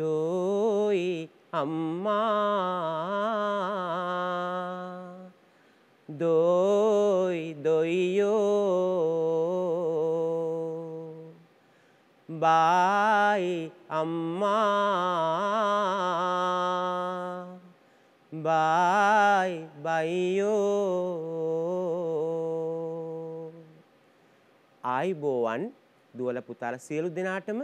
යුතුයි අම්මා දොයි දොයියෝ බායි අම්මා බායි බයියෝ ආයිබෝවන් දුවල පුතාල සියලු දෙනාටම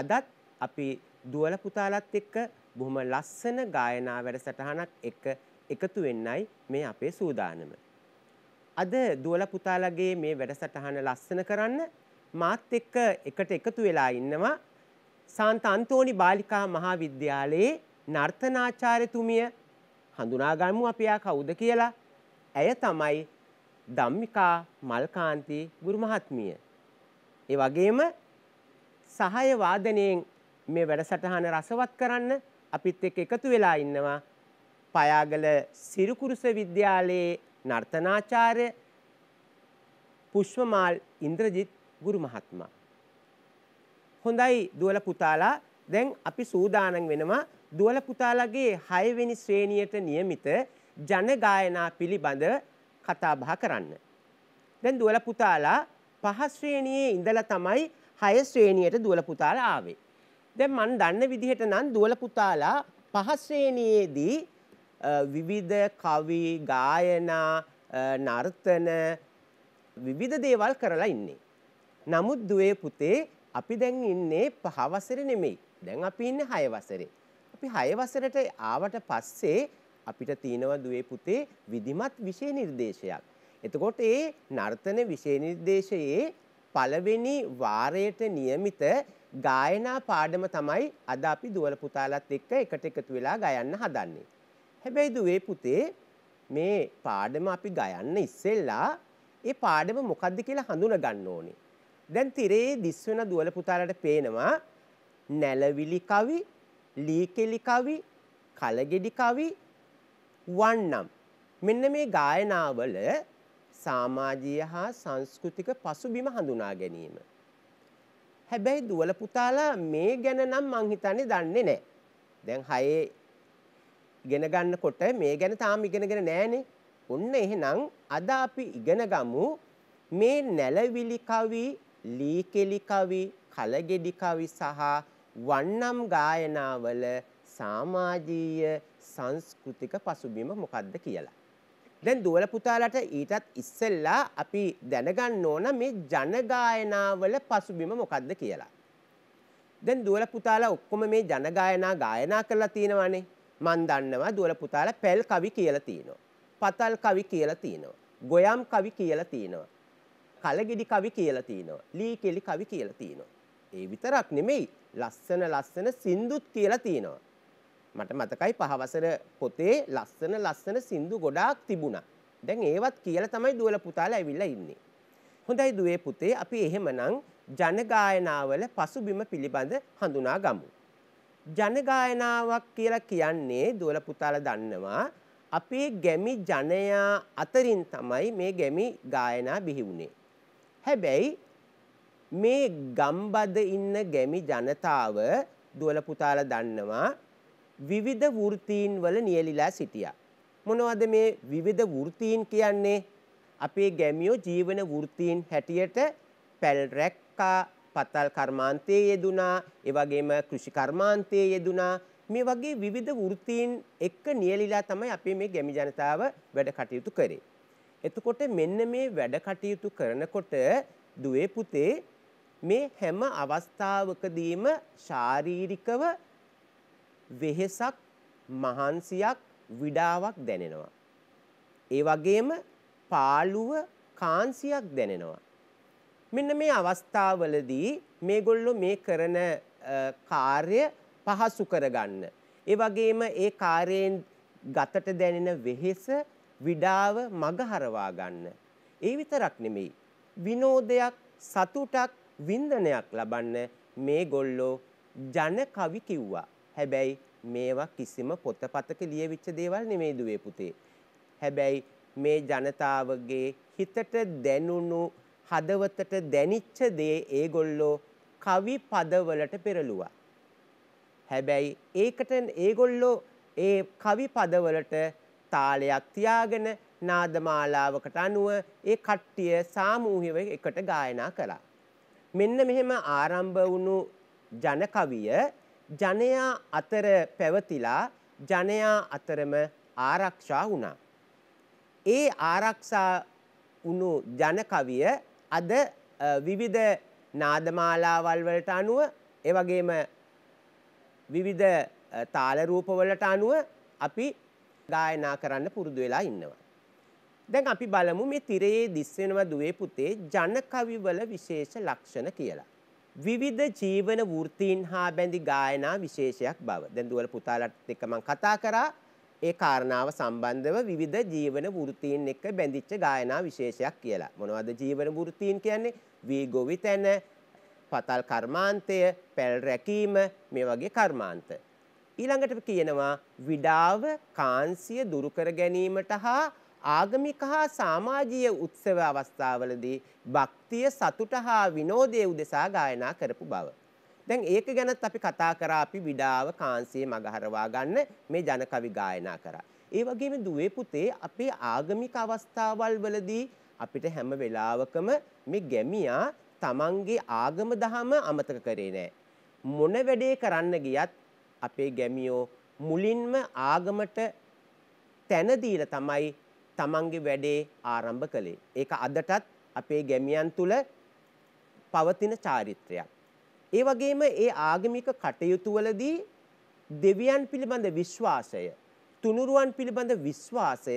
අදත් අපි දුවල පුතාලත් එක්ක බොහොම ලස්සන ගායනා වැඩසටහනක් එක්ක එකතු වෙන්නයි මේ අපේ සූදානම. අද දුවල පුතාලගේ මේ වැඩසටහන ලස්සන කරන්න මාත් එක්ක එකට එකතු වෙලා ඉන්නවා සාන්ත අන්තෝනි බාලිකා මහා විද්‍යාලයේ නර්තනාචාර්යතුමිය හඳුනාගමු අපි ආ කවුද කියලා. ඇය තමයි ධම්මිකා මල්කාන්ති ගුරු මහත්මිය. ඒ වගේම සහය වාදනයෙන් මේ වැඩසටහන රසවත් කරන්න අපිත් එක් එකතු වෙලා ඉන්නවා පයාගල සිරුකුරුස විද්‍යාලයේ නර්තනාචාර්ය පුෂ්පමාල් ඉන්ද්‍රජිත් ගුරු මහත්මා. හොඳයි දුවල පුතාලා දැන් අපි සූදානම් වෙනවා දුවල පුතාලගේ හයවෙනි ශ්‍රේණියට නියමිත ජනගායනා පිළිබඳ කතාබහ කරන්න. දැන් දුවල පුතාලා පහ ශ්‍රේණියේ ඉඳලා තමයි හය ශ්‍රේණියට දුවල පුතාලා ආවේ. දැන් මන් දන්න විදිහට නම් දුවල පුතාලා පහස්ශ්‍රේණයේදී විවිධ කවි ගායනා නර්තන විවිධ දේවල් කරලා ඉන්නේ. නමුත් දුවේ පුතේ අපි දැන් ඉන්නේ පහවසර නෙමෙයි. දැන් අපි ඉන්නේ හයවසරේ. අපි හයවසරට ආවට පස්සේ අපිට තියෙනවා දුවේ පුතේ විධිමත් විෂය නිර්දේශයක්. එතකොට ඒ නර්තන විෂය නිර්දේශයේ පළවෙනි වාරයට નિયમિત ගායනා පාඩම තමයි අද අපි දුවල පුතාලත් එක්ක එකට එකතු වෙලා ගයන්න හදන්නේ. හැබැයි දුවේ පුතේ මේ පාඩම අපි ගයන්න ඉස්සෙල්ලා ඒ පාඩම මොකද්ද කියලා හඳුනා ගන්න ඕනේ. දැන් තිරේ දිස් වෙන දුවල පුතාලට පේනවා නැලවිලි කවි, ලීකෙලි කවි, කලගෙඩි කවි වන්නම්. මෙන්න මේ ගායනාවල සාමාජීය හා සංස්කෘතික පසුබිම හඳුනා ගැනීම. හැබැයි දුවල පුතාලා මේ ගැන නම් මං හිතන්නේ දන්නේ නැහැ. දැන් හයේ ඉගෙන ගන්නකොට මේ ගැන තාම ඉගෙනගෙන නැහනේ. ඔන්න එහෙනම් අද අපි ඉගෙන ගමු මේ නැලවිලි කවි, ලීකෙලි කවි, කලගෙඩි කවි සහ වන්නම් ගායනාවල සමාජීය සංස්කෘතික පසුබිම මොකක්ද කියලා. දැන් දුවල පුතාලට ඊටත් ඉස්සෙල්ලා අපි දැනගන්න ඕන මේ ජනගායනාවල පසුබිම මොකද්ද කියලා. දැන් දුවල පුතාලා ඔක්කොම මේ ජනගායනා ගායනා කරලා තියෙනවානේ. මන් දන්නවා දුවල පුතාලා පැල් කවි කියලා තියෙනවා. පතල් කවි කියලා තියෙනවා. ගොයම් කවි කියලා තියෙනවා. කලගිඩි කවි කියලා තියෙනවා. ලී කෙලි කවි කියලා තියෙනවා. ඒ විතරක් නෙමෙයි ලස්සන ලස්සන සින්දුත් කියලා තියෙනවා. මට මතකයි පහවසර පොතේ ලස්සන ලස්සන සින්දු ගොඩාක් තිබුණා. දැන් ඒවත් කියලා තමයි දුවල පුතාලා ඇවිල්ලා ඉන්නේ. හොඳයි දුවේ පුතේ අපි එහෙමනම් ජනගායනාවල පසුබිම පිළිබඳ හඳුනා ගමු. ජනගායනාවක් කියලා කියන්නේ දුවල පුතාලා දන්නවා අපේ ගැමි ජනයා අතරින් තමයි මේ ගැමි ගායනා බිහි වුණේ. හැබැයි මේ ගම්බද ඉන්න ගැමි ජනතාව දුවල පුතාලා දන්නවා විවිධ වෘතීන් වල නියැලිලා සිටියා. මොනවද මේ විවිධ වෘතීන් කියන්නේ? අපේ ගැමියෝ ජීවන වෘතීන් හැටියට පැල් රැක්කා, පතල් කර්මාන්තයේ යෙදුනා, ඒ වගේම කෘෂි කර්මාන්තයේ යෙදුනා. මේ වගේ විවිධ වෘතීන් එක්ක නියැලිලා තමයි අපි මේ ගැමි ජනතාව වැඩ කටයුතු කරේ. එතකොට මෙන්න මේ වැඩ කටයුතු කරනකොට දුවේ පුතේ මේ හැම අවස්ථාවකදීම ශාරීරිකව වෙහෙසක් මහන්සියක් විඩාවක් දැනෙනවා. ඒ වගේම පාළුව කාන්සියක් දැනෙනවා. මෙන්න මේ අවස්ථාවලදී මේගොල්ලෝ මේ කරන කාර්ය පහසු කරගන්න. ඒ වගේම ඒ කාර්යයෙන් ගතට දැනෙන වෙහෙස විඩාව මගහරවා ගන්න. ඒ විතරක් නෙමෙයි. විනෝදයක් සතුටක් වින්දනයක් ලබන්න මේ ගොල්ලෝ ජන කවි කිව්වා. හැබැයි මේවා කිසිම පොතපතක ලියවිච්ච දේවල් නෙමෙයි දුවේ පුතේ. හැබැයි මේ ජනතාවගේ හිතට දැනුණු හදවතට දැනිච්ච දේ ඒගොල්ලෝ කවි පදවලට පෙරළුවා. හැබැයි ඒකට ඒගොල්ලෝ ඒ කවි පදවලට තාලයක් තියාගෙන නාදමාලාවකට අනුව ඒ කට්ටිය සාමූහිව එකට ගායනා කළා. මෙන්න මෙහෙම ආරම්භ වුණු ජන කවිය ජනයා අතර පැවතිලා ජනයා අතරම ආරක්ෂා වුණා. ඒ ආරක්ෂා වුණු ජනකවිය අද විවිධ නාදමාලාවල් වලට අනුව එවගේම විවිධ තාලරූපවලට අනුව අපි ගායනා කරන්න පුරුදු වෙලා ඉන්නවා. දැන් අපි බලමු මේ තිරයේ දිස්වෙනවා දුවේ පුතේ ජනකවිවල විශේෂ ලක්ෂණ කියලා. විවිධ ජීවන වෘත්තීන් හා බැඳි ගායනා විශේෂයක් බව. දැන් දුවල පුතාලට එක්ක මම කතා කරා ඒ කාරණාව සම්බන්ධව විවිධ ජීවන වෘත්තීන් එක්ක බැඳිච්ච ගායනා විශේෂයක් කියලා. මොනවද ජීවන වෘත්තීන් කියන්නේ? වී ගොවිතැන, පතල් කර්මාන්තය, පැල් රැකීම මේ වගේ කර්මාන්ත. ඊළඟට කියනවා විඩාව කාන්සිය දුරු කර ගැනීමට හා ආගමික හා සාමාජීය උත්සව අවස්ථාවලදී භක්තිය සතුට හා විනෝදය උදෙසා ගායනා කරපු බව. දැන් ඒක ගැනත් අපි කතා කරා අපි විඩාව කාන්සිය මගහරවා ගන්න මේ ජනකවි ගායනා කරා. ඒ වගේම දුවේ පුතේ අපේ ආගමික අවස්ථාවල් වලදී අපිට හැම වෙලාවකම මේ ගැමියා තමන්ගේ ආගම දහම අමතක කරේ නෑ. මොන වැඩේ කරන්න ගියත් අපේ ගැමියෝ මුලින්ම ආගමට තැන දීලා තමයි තමන්ගේ වැඩේ ආරම්භ කළේ. ඒක අදටත් අපේ ගැමියන් තුල පවතින චාරිත්‍රයක්. ඒ වගේම ඒ ආගමික කටයුතුවලදී දෙවියන් පිළිබඳ විශ්වාසය, තුනුරුවන් පිළිබඳ විශ්වාසය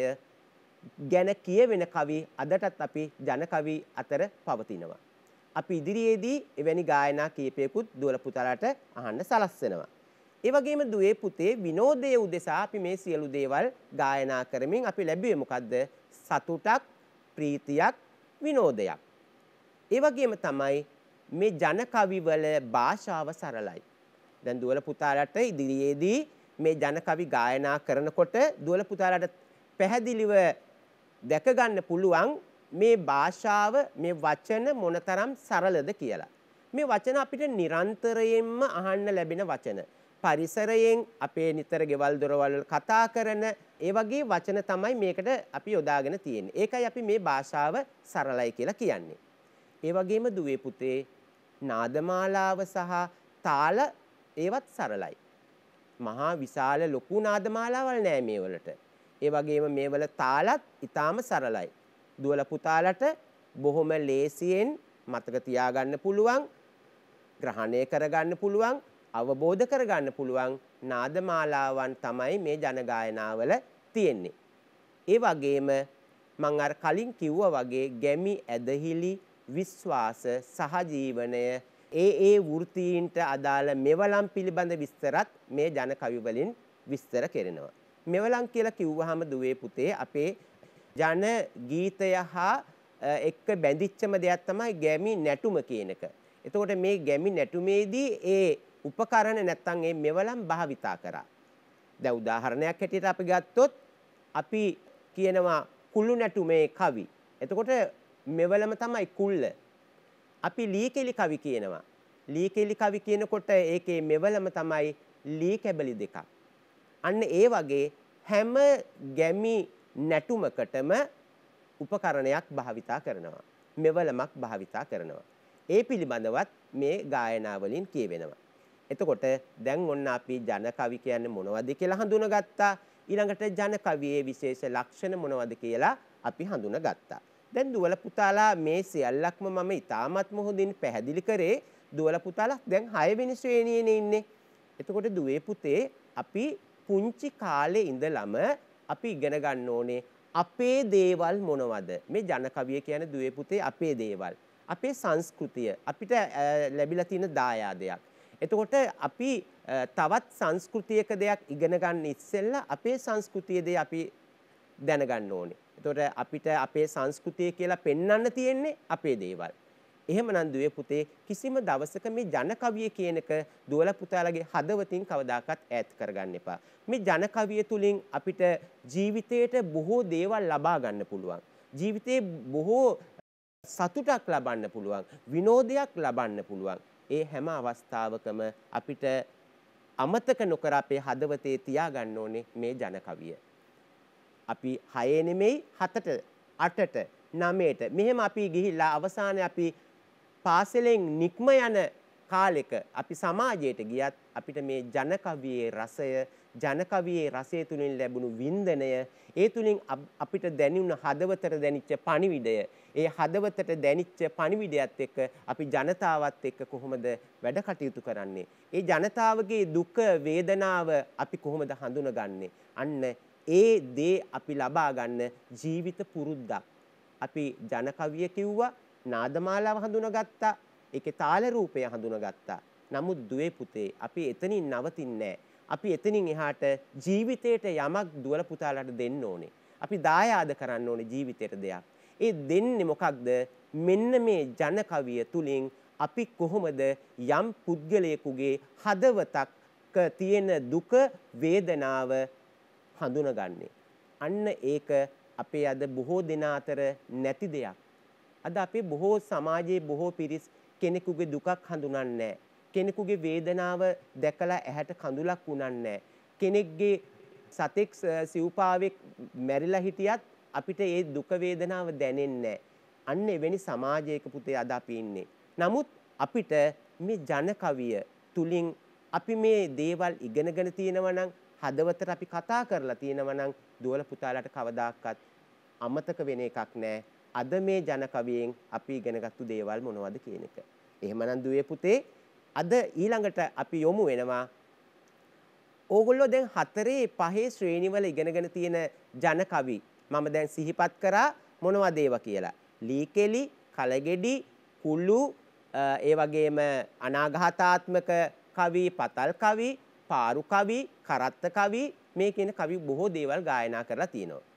ගැන කියවෙන කවි අදටත් අපි ජන කවි අතර පවතිනවා. අපි ඉදිරියේදී එවැනි ගායනා කීපයකුත් දුවල පුතාලට අහන්න සලස්වනවා. ඒ වගේම දුවේ පුතේ විනෝදයේ උදෙසා අපි මේ සියලු දේවල් ගායනා කරමින් අපි ලැබුවේ මොකද්ද? සතුටක්, ප්‍රීතියක්, විනෝදයක්. ඒ වගේම තමයි මේ ජන කවිවල භාෂාව සරලයි. දැන් දුවල පුතාලට ඉදිරියේදී මේ ජන කවි ගායනා කරනකොට දුවල පුතාලට පැහැදිලිව දැක ගන්න පුළුවන් මේ භාෂාව මේ වචන මොනතරම් සරලද කියලා. මේ වචන අපිට නිරන්තරයෙන්ම අහන්න ලැබෙන වචන. පරිසරයෙන් අපේ නිතර ගෙවල් දොරවල් කතා කරන ඒ වගේ වචන තමයි මේකට අපි යොදාගෙන තියෙන්නේ. ඒකයි අපි මේ භාෂාව සරලයි කියලා කියන්නේ. ඒ වගේම දුවේ පුතේ නාදමාලාව සහ තාල ඒවත් සරලයි. මහා විශාල ලොකු නාදමාලාවල් නෑ මේ වලට. ඒ වගේම මේවල තාලත් ඊටාම සරලයි. දුවල පුතාලට බොහොම ලේසියෙන් මතක තියාගන්න පුළුවන්, ග්‍රහණය කරගන්න පුළුවන්. අවබෝධ කරගන්න පුළුවන් නාදමාලාවන් තමයි මේ ජනගායනාවල තියෙන්නේ. ඒ වගේම මං අර කලින් කිව්වා වගේ ගැමි ඇදහිලි විශ්වාස සහජීවනය ඒ ඒ වෘත්තීන්ට අදාළ මෙවලම් පිළිබඳ විස්තරත් මේ ජන කවි වලින් විස්තර කෙරෙනවා. මෙවලම් කියලා කිව්වහම දුවේ පුතේ අපේ ජන ගීතය හා එක්ක බැඳිච්චම දෙයක් තමයි ගැමි නැටුම කියන එක. එතකොට මේ ගැමි නැටුමේදී ඒ උපකරණ නැත්තම් ඒ මෙවලම් භාවිතා කරා. දැන් උදාහරණයක් හැටියට අපි ගත්තොත් අපි කියනවා කුළු නැටුමේ කවි. එතකොට මෙවලම තමයි කුල්ල. අපි ලීකෙලි කවි කියනවා. ලීකෙලි කවි කියනකොට ඒකේ මෙවලම තමයි ලී කැබලි දෙකක්. අන්න ඒ වගේ හැම ගැමි නැටුමකටම උපකරණයක් භාවිතා කරනවා. මෙවලමක් භාවිතා කරනවා. ඒ පිළිබඳවත් මේ ගායනාවලින් කියවෙනවා. එතකොට දැන් ඔන්න අපි ජන කවි කියන්නේ මොනවද කියලා හඳුනගත්තා. ඊළඟට ජන කවියේ විශේෂ ලක්ෂණ මොනවද කියලා අපි හඳුනගත්තා. දැන් දුවල පුතාලා මේ සියල්ලක්ම මම ඉතාමත්ම හොඳින් පැහැදිලි කරේ. දුවල පුතාලා දැන් 6 වෙනි ශ්‍රේණියේනේ ඉන්නේ. එතකොට දුවේ පුතේ අපි පුංචි කාලේ ඉඳලම අපි ඉගෙන ගන්න ඕනේ අපේ දේවල් මොනවද? මේ ජන කවිය කියන්නේ දුවේ පුතේ අපේ දේවල්. අපේ සංස්කෘතිය අපිට ලැබිලා තියෙන දායාදයක්. එතකොට අපි තවත් සංස්කෘතියක දෙයක් ඉගෙන ගන්න ඉස්සෙල්ල අපේ සංස්කෘතිය දේ අපි දැනගන්න ඕනේ. එතකොට අපිට අපේ සංස්කෘතිය කියලා පෙන්වන්න තියෙන්නේ අපේ දේවල්. එහෙමනම් දුවේ පුතේ කිසිම දවසක මේ ජන කවිය කියනක දුවල පුතාලගේ හදවතින් කවදාකවත් ඈත් කරගන්න එපා. මේ ජන කවිය තුලින් අපිට ජීවිතයට බොහෝ දේවල් ලබා ගන්න පුළුවන්. ජීවිතේ බොහෝ සතුටක් ලබන්න පුළුවන් විනෝදයක් ලබන්න පුළුවන් ඒ හැම අවස්ථාවකම අපිට අමතක නොකර අපේ හදවතේ තියාගන්න ඕනේ මේ ජනකවිය. අපි හයේ නෙමෙයි හතට අටට නමයට මෙහෙම අපි ගිහිල්ලා අවසානයේ අපි පාසලෙන් නික්ම යන කාලෙක අපි සමාජයට ගියත් අපිට මේ ජනකවියේ රසය ජනකවියේ රසය තුළින් ලැබුණු වින්දනය ඒ තුළින් අපිට දැනුණ හදවතට දැනිච්ච පණිවිඩය ඒ හදවතට දැනිච්ච පණිවිඩයත් එක්ක අපි ජනතාවත් එක්ක කොහොමද වැඩ කටයුතු කරන්නේ ඒ ජනතාවගේ දුක වේදනාව අපි කොහොමද හඳුනගන්නේ අන්න ඒ දේ අපි ලබා ගන්න ජීවිත පුරුද්දක් අපි ජනකවිය කිව්වා නාදමාලාව හඳුනගත්තා ඒකේ තාල රූපය හඳුනගත්තා නමුත් දුවේ පුතේ අපි එතනින් නවතින්නේ නැහැ අපි එතනින් එහාට ජීවිතයට යමක් දුවල පුතාලට දෙන්න ඕනේ. අපි දායාද කරන්න ඕනේ ජීවිතයට දෙයක්. ඒ දෙන්නේ මොකක්ද? මෙන්න මේ ජන කවිය තුලින් අපි කොහොමද යම් පුද්ගලයෙකුගේ හදවතක තියෙන දුක වේදනාව හඳුනගන්නේ. අන්න ඒක අපේ අද බොහෝ දෙනා අතර නැති දෙයක්. අද අපේ බොහෝ සමාජයේ බොහෝ පිරිස් කෙනෙකුගේ දුකක් හඳුනන්නේ නැහැ. කෙනෙකුගේ වේදනාව දැකලා ඇහැට කඳුලක් උනන්නේ කෙනෙක්ගේ සතෙක් සිව්පාවෙක් මැරිලා හිටියත් අපිට ඒ දුක වේදනාව දැනෙන්නේ අන්න එවැනි සමාජයක පුතේ අද අපි ඉන්නේ. නමුත් අපිට මේ ජන කවිය තුලින් අපි මේ දේවල් ඉගෙනගෙන තියෙනවා නම් හදවතට අපි කතා කරලා තියෙනවා නම් දුවල පුතාලාට කවදාකවත් අමතක වෙන එකක් නෑ. අද මේ ජන කවියෙන් අපි ඉගෙනගත්තු දේවල් මොනවද කියන එක. එහෙමනම් දුවේ පුතේ අද ඊළඟට අපි යොමු වෙනවා ඕගොල්ලෝ දැන් හතරේ පහේ ශ්‍රේණිවල ඉගෙනගෙන තියෙන ජන කවි මම දැන් සිහිපත් කරා මොනවද ඒවා කියලා ලීකෙලි කලගෙඩි කුළු ඒ වගේම අනාඝාතාත්මක කවි පතල් කවි පාරු කවි කරත්ත කවි මේ කියන කවි බොහෝ දේවල් ගායනා කරලා තියෙනවා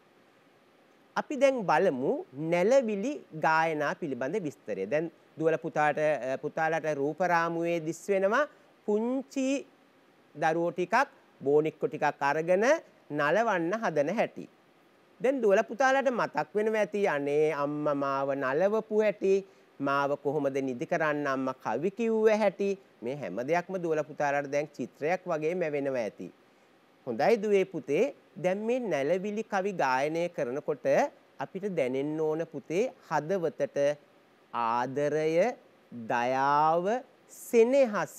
අපි දැන් බලමු නැලවිලි ගායනා පිළිබඳ විස්තරය. දැන් දුවල පුතාට පුතාලට රූපරාමුවේ දිස් වෙනවා පුංචි දරුවෝ ටිකක් බෝනික්කො ටිකක් අරගෙන නලවන්න හදන හැටි. දැන් දුවල පුතාලට මතක් වෙනවා ඇති අනේ අම්මා මාව නලවපු හැටි මාව කොහොමද නිදි කරන්න අම්මා කවි කිව්ව හැටි මේ හැම දෙයක්ම දුවල පුතාලට දැන් චිත්‍රයක් වගේ මැවෙනවා ඇති. හොඳයි දුවේ පුතේ දැන් මේ නැලවිලි කවි ගායනය කරනකොට අපිට දැනෙන්න ඕන පුතේ හදවතට ආදරය, දයාව, සෙනෙහස,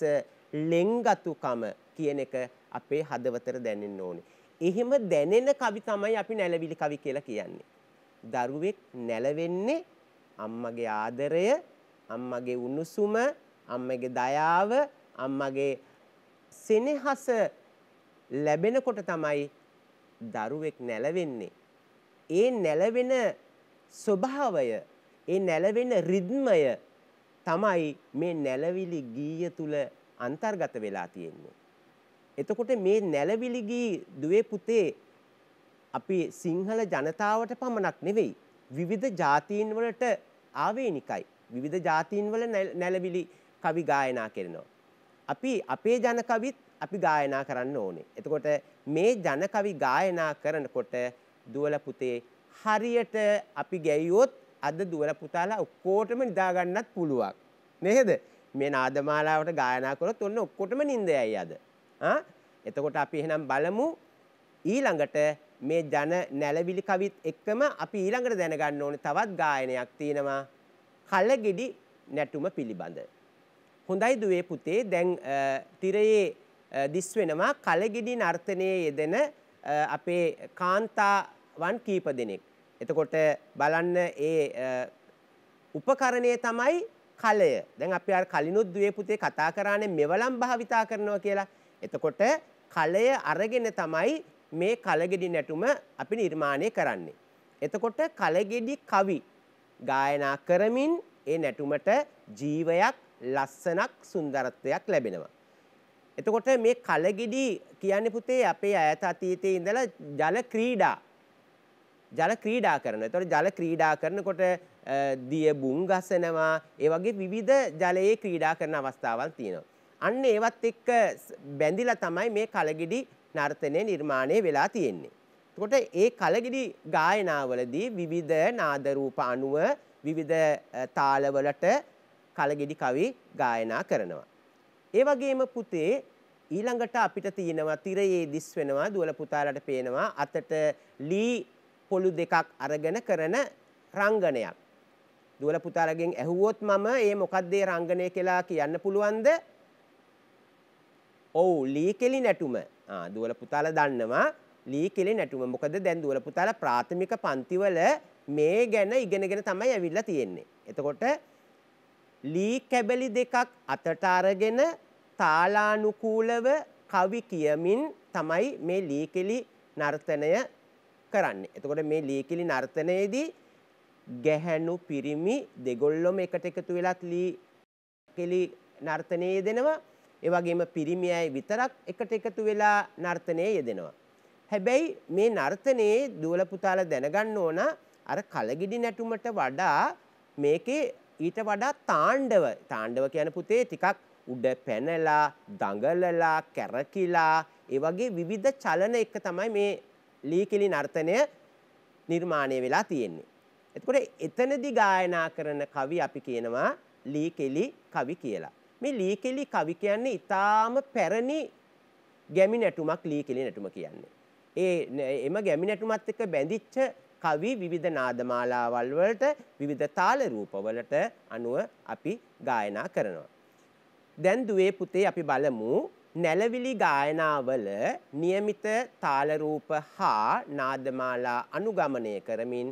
ලෙන්ගතුකම කියන එක අපේ හදවතට දැනෙන්න ඕනේ. එහෙම දැනෙන කවි තමයි අපි නැලවිලි කවි කියලා කියන්නේ. දරුවෙක් නැලවෙන්නේ අම්මගේ ආදරය, අම්මගේ උණුසුම, අම්මගේ දයාව, අම්මගේ සෙනෙහස ලැබෙනකොට තමයි දරුවෙක් නැලවෙන්නේ. ඒ නැලවෙන ස්වභාවය ඒ නැලවෙන රිද්මය තමයි මේ නැලවිලි ගීය තුල අන්තර්ගත වෙලා තියෙන්නේ. එතකොට මේ නැලවිලි ගී දුවේ පුතේ අපි සිංහල ජනතාවට පමණක් නෙවෙයි විවිධ ජාතීන් වලට ආවේනිකයි. විවිධ ජාතීන් වල නැලවිලි කවි ගායනා කරනවා. අපි අපේ ජන කවිත් අපි ගායනා කරන්න ඕනේ. එතකොට මේ ජන කවි ගායනා කරනකොට දුවල පුතේ හරියට අපි ගැයුවොත් අද දුවල පුතාලා ඔක්කොටම නිදා ගන්නත් පුළුවන්. නේද? මේ නාදමාලාවට ගායනා කරොත් ඔන්න ඔක්කොටම නිින්ද යයි අද. ආ එතකොට අපි එහෙනම් බලමු ඊළඟට මේ ජන නැලවිලි කවිත් එක්කම අපි ඊළඟට දැනගන්න ඕනේ තවත් ගායනයක් තියෙනවා කලගෙඩි නැටුම පිළිබඳ. හොඳයි දුවේ පුතේ දැන් තිරයේ දිස් වෙනවා කලගෙඩි නර්තනයේ යෙදෙන අපේ කාන්තාවන් කීප දෙනෙක්. එතකොට බලන්න ඒ උපකරණය තමයි කලය. දැන් අපි අර කලිනුත් දුවේ පුතේ කතා කරානේ මෙවලම් භාවිතා කරනවා කියලා. එතකොට කලය අරගෙන තමයි මේ කලගෙඩි නැටුම අපි නිර්මාණය කරන්නේ. එතකොට කලගෙඩි කවි ගායනා කරමින් ඒ නැටුමට ජීවයක් ලස්සනක් සුන්දරත්වයක් ලැබෙනවා. එතකොට මේ කලගෙඩි කියන්නේ පුතේ අපේ ඈත අතීතයේ ඉඳලා ජල ක්‍රීඩා ජල ක්‍රීඩා කරනවා. එතකොට ජල ක්‍රීඩා කරනකොට දිය බුන් ගසනවා. ඒ වගේ විවිධ ජලයේ ක්‍රීඩා කරන අවස්ථාවල් තියෙනවා. අන්න ඒවත් එක්ක බැඳිලා තමයි මේ කලගෙඩි නර්තනය නිර්මාණය වෙලා තියෙන්නේ. එතකොට ඒ කලගෙඩි ගායනාවලදී විවිධ නාද රූප අනුව විවිධ තාලවලට කලගෙඩි කවි ගායනා කරනවා. ඒ වගේම පුතේ ඊළඟට අපිට තියෙනවා තිරයේ දිස් වෙනවා දුවල පුතාලට පේනවා අතට ලී පොළු දෙකක් අරගෙන කරන රංගනයක්. දුවල පුතාලගෙන් ඇහුවොත් මම ඒ මොකක්ද ඒ රංගනය කියලා කියන්න පුළුවන්ද? ඔව් ලී කෙලි නැටුම. ආ දුවල පුතාල දන්නවා ලී කෙලි නැටුම. මොකද දැන් දුවල පුතාල ප්‍රාථමික පන්තිවල මේ ගැන ඉගෙනගෙන තමයි ඇවිල්ලා තියෙන්නේ. එතකොට ලී කැබලි දෙකක් අතට අරගෙන තාලානුකූලව කවි කියමින් තමයි මේ ලීකිලි නර්තනය කරන්නේ. එතකොට මේ ලීකිලි නර්තනයේදී ගැහැණු පිරිමි දෙගොල්ලොම එකට එකතු වෙලත් ලීකිලි නර්තනයේ යෙදෙනවා. ඒ වගේම පිරිමි අය විතරක් එකට එකතු වෙලා නර්තනයේ යෙදෙනවා. හැබැයි මේ නර්තනයේ දුවල පුතාලා දැනගන්න ඕන අර කලගිඩි නැටුමට වඩා මේකේ ඊට වඩා තාණ්ඩව තාණ්ඩව කියන පුතේ ටිකක් උඩ පැනලා දඟලලා කැරකිලා ඒ වගේ විවිධ චලන එක තමයි මේ ලීකිලි නර්තනය නිර්මාණය වෙලා තියෙන්නේ. එතකොට එතනදි ගායනා කරන කවි අපි කියනවා ලීකිලි කවි කියලා. මේ ලීකිලි කවි කියන්නේ ඊටාම පැරණි ගැමි නැටුමක් ලීකිලි නැටුම කියන්නේ. ඒ එම ගැමි නැටුමත් එක්ක බැඳිච්ච කවි විවිධ නාදමාලාවල් වලට විවිධ තාල රූපවලට අනුව අපි ගායනා කරනවා. දැන් දුවේ පුතේ අපි බලමු නැලවිලි ගායනාවල નિયમિત තාල රූප හා නාදමාලා අනුගමනය කරමින්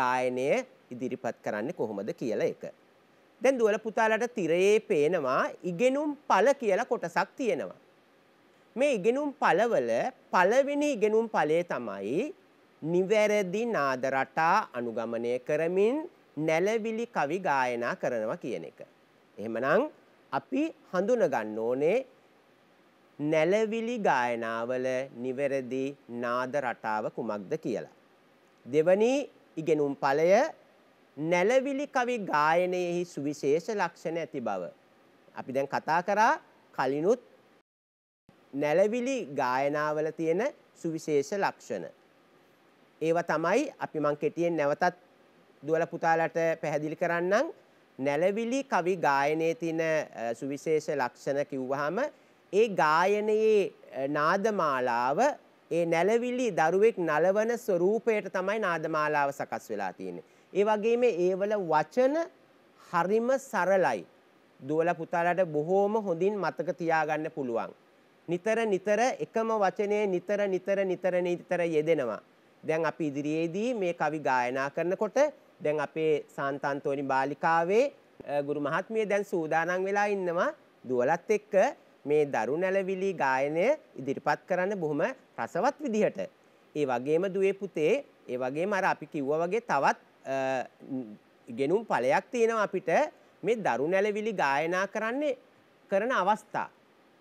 ගායනය ඉදිරිපත් කරන්නේ කොහොමද කියලා එක. දැන් දුවල පුතාලට තිරයේ පේනවා ඉගෙනුම් පළ කියලා කොටසක් තියෙනවා. මේ ඉගෙනුම් පළවල පළවෙනි ඉගෙනුම් පළේ තමයි නිවැරදි නාද රටා අනුගමනය කරමින් නැලවිලි කවි ගායනා කරනවා කියන එක. එහෙමනම් අපි හඳුනගන්න ඕනේ නැලවිලි ගායනාවල නිවැරදි නාද රටාව කුමක්ද කියලා. දෙවනි ඉගෙනුම් ඵලය නැලවිලි කවි ගායනයෙහි සුවිශේෂ ලක්ෂණ ඇති බව. අපි දැන් කතා කරා කලිනුත් නැලවිලි ගායනාවල තියෙන සුවිශේෂ ලක්ෂණ. ඒව තමයි අපි මං කෙටියෙන් නැවතත් දුවල පුතාලට පැහැදිලි කරන්නම් නැලවිලි කවි ගායනයේ තියෙන සුවිශේෂ ලක්ෂණ කිව්වහම ඒ ගායනයේ නාදමාලාව ඒ නැලවිලි දරුවෙක් නලවන ස්වරූපයට තමයි නාදමාලාව සකස් වෙලා තියෙන්නේ. ඒ වගේම ඒවල වචන හරිම සරලයි. දුවල පුතාලට බොහෝම හොඳින් මතක තියාගන්න පුළුවන්. නිතර නිතර එකම වචනේ නිතර නිතර නිතර නිතර යෙදෙනවා. දැන් අපි ඉදිරියේදී මේ කවි ගායනා කරනකොට දැන් අපේ සාන්තන්තෝනි බාලිකාවේ ගුරු මහත්මිය දැන් සූදානම් වෙලා ඉන්නවා දුවලත් එක්ක මේ දරු නැලවිලි ගායනය ඉදිරිපත් කරන්න බොහොම රසවත් විදිහට. ඒ වගේම දුවේ පුතේ ඒ වගේම අර අපි කිව්වා වගේ තවත් ගෙනුම් ඵලයක් තියෙනවා අපිට මේ දරු නැලවිලි ගායනා කරන්නේ කරන අවස්ථා.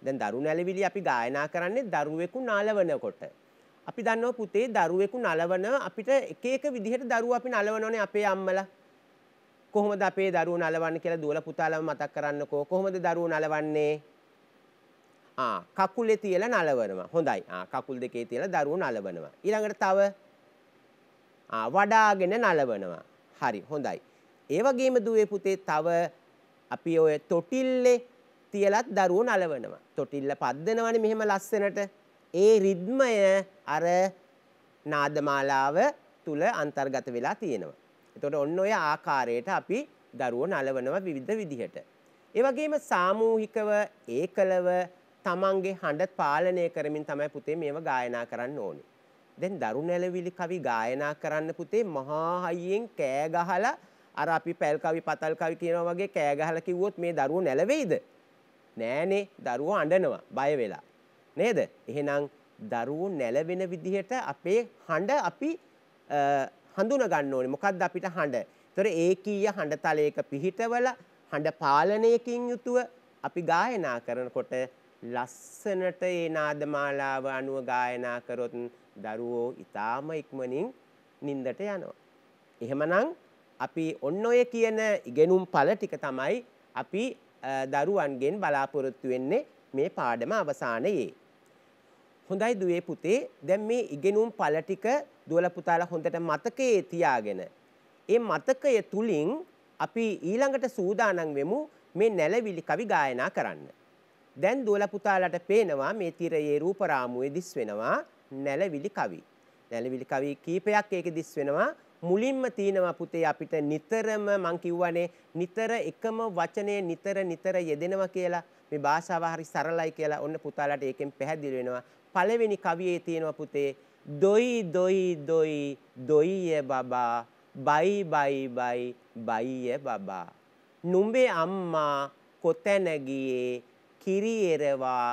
දැන් දරු නැලවිලි අපි ගායනා කරන්නේ දරුවෙකු නාලවනකොට. අපි දන්නව පුතේ දරුවෙකු නලවන අපිට එක එක විදිහට දරුවෝ අපි නලවනෝනේ අපේ අම්මලා. කොහොමද අපේ දරුවෝ නලවන්නේ කියලා දුවල පුතාලම මතක් කරන්නකෝ. කොහොමද දරුවෝ නලවන්නේ? ආ කකුලේ තියලා නලවනවා. හොඳයි. ආ කකුල් දෙකේ තියලා දරුවෝ නලවනවා. ඊළඟට තව ආ වඩාගෙන නලවනවා. හරි. හොඳයි. ඒ වගේම දුවේ පුතේ තව අපි ඔය තොටිල්ලේ තියලත් දරුවෝ නලවනවා. තොටිල්ල පද්දනවනේ මෙහෙම ලස්සනට. ඒ රිද්මය අර නාදමාලාව තුල අන්තර්ගත වෙලා තියෙනවා. එතකොට ඔන්න ඔය ආකාරයට අපි දරුවෝ නලවනවා විවිධ විදිහට. ඒ වගේම සාමූහිකව ඒකලව තමන්ගේ හඬ පාලනය කරමින් තමයි පුතේ මේව ගායනා කරන්න ඕනේ. දැන් දරුණැලවිලි කවි ගායනා කරන්න පුතේ මහා හයියෙන් කෑ ගහලා අර අපි පැල් කවි පතල් කවි කියනවා වගේ කෑ ගහලා කිව්වොත් මේ දරුවෝ නැලවෙයිද? නෑනේ දරුවෝ අඬනවා බය වෙලා. නේද? එහෙනම් දරුවෝ නැලවෙන විදිහට අපේ හඬ අපි හඳුන ගන්න ඕනේ. මොකද්ද අපිට හඬ? ඒතර ඒකීය හඬතලයක පිහිටවල හඬ පාලනයකින් යුතුව අපි ගායනා කරනකොට ලස්සනට ඒ නාදමාලාව අනුව ගායනා කරොත් දරුවෝ ඊටාම ඉක්මනින් නිින්දට යනවා. එහෙමනම් අපි ඔන්න ඔය කියන ඉගෙනුම් පළ ටික තමයි අපි දරුවන්ගෙන් බලාපොරොත්තු වෙන්නේ මේ පාඩම අවසානයේ. හොඳයි දුවේ පුතේ දැන් මේ ඉගෙනුම් පළ ටික දුවල පුතාලා හොඳට මතකයේ තියාගෙන ඒ මතකය තුලින් අපි ඊළඟට සූදානම් වෙමු මේ නැලවිලි කවි ගායනා කරන්න. දැන් දුවල පුතාලාට පේනවා මේ තිරයේ රූප රාමුවේ දිස් වෙනවා නැලවිලි කවි. නැලවිලි කවි කීපයක් ඒකේ දිස් වෙනවා. මුලින්ම තියෙනවා පුතේ අපිට නිතරම මං කිව්වනේ නිතර එකම වචනේ නිතර නිතර යෙදෙනවා කියලා මේ භාෂාව හරි සරලයි කියලා ඔන්න පුතාලාට ඒකෙන් පැහැදිලි වෙනවා පළවෙනි කවියේ තියෙනවා පුතේ දොයි දොයි දොයි දොයිය බබා බයි බයි බයි බයිය බබා නුඹේ අම්මා කොතැන ගියේ කිරි එරවා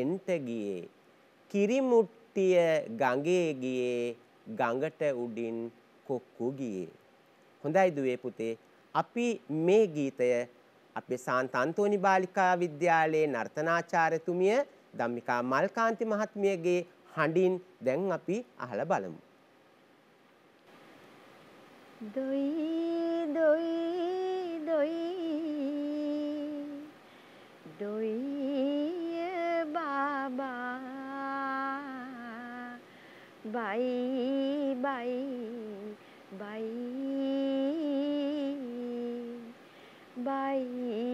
එන්ට ගියේ කිරි මුට්ටිය ගඟේ ගියේ ගඟට උඩින් කොක්කු ගියේ හොඳයි දුවේ පුතේ අපි මේ ගීතය අපේ සාන්ත අන්තෝනි බාලිකා විද්‍යාලයේ නර්තනාචාර්යතුමිය ධම්මිකා මල්කාන්ති මහත්මියගේ හඬින් දැන් අපි අහලා බලමු. දොයි දොයි දොයි දොයි බාබා බයි බයි බයි බයි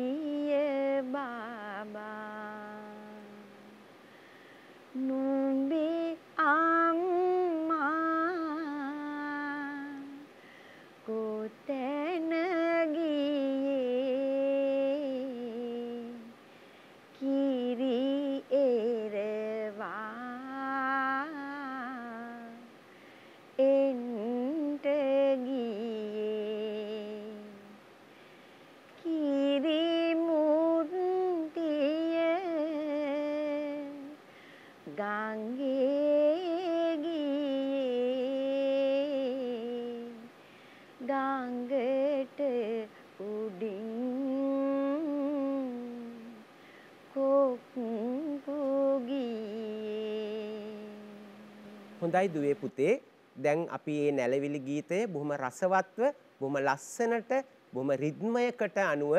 හොඳයි දුවේ පුතේ දැන් අපි මේ නැලවිලි ගීතය බොහොම රසවත්ව බොහොම ලස්සනට බොහොම රිද්මයකට අනුව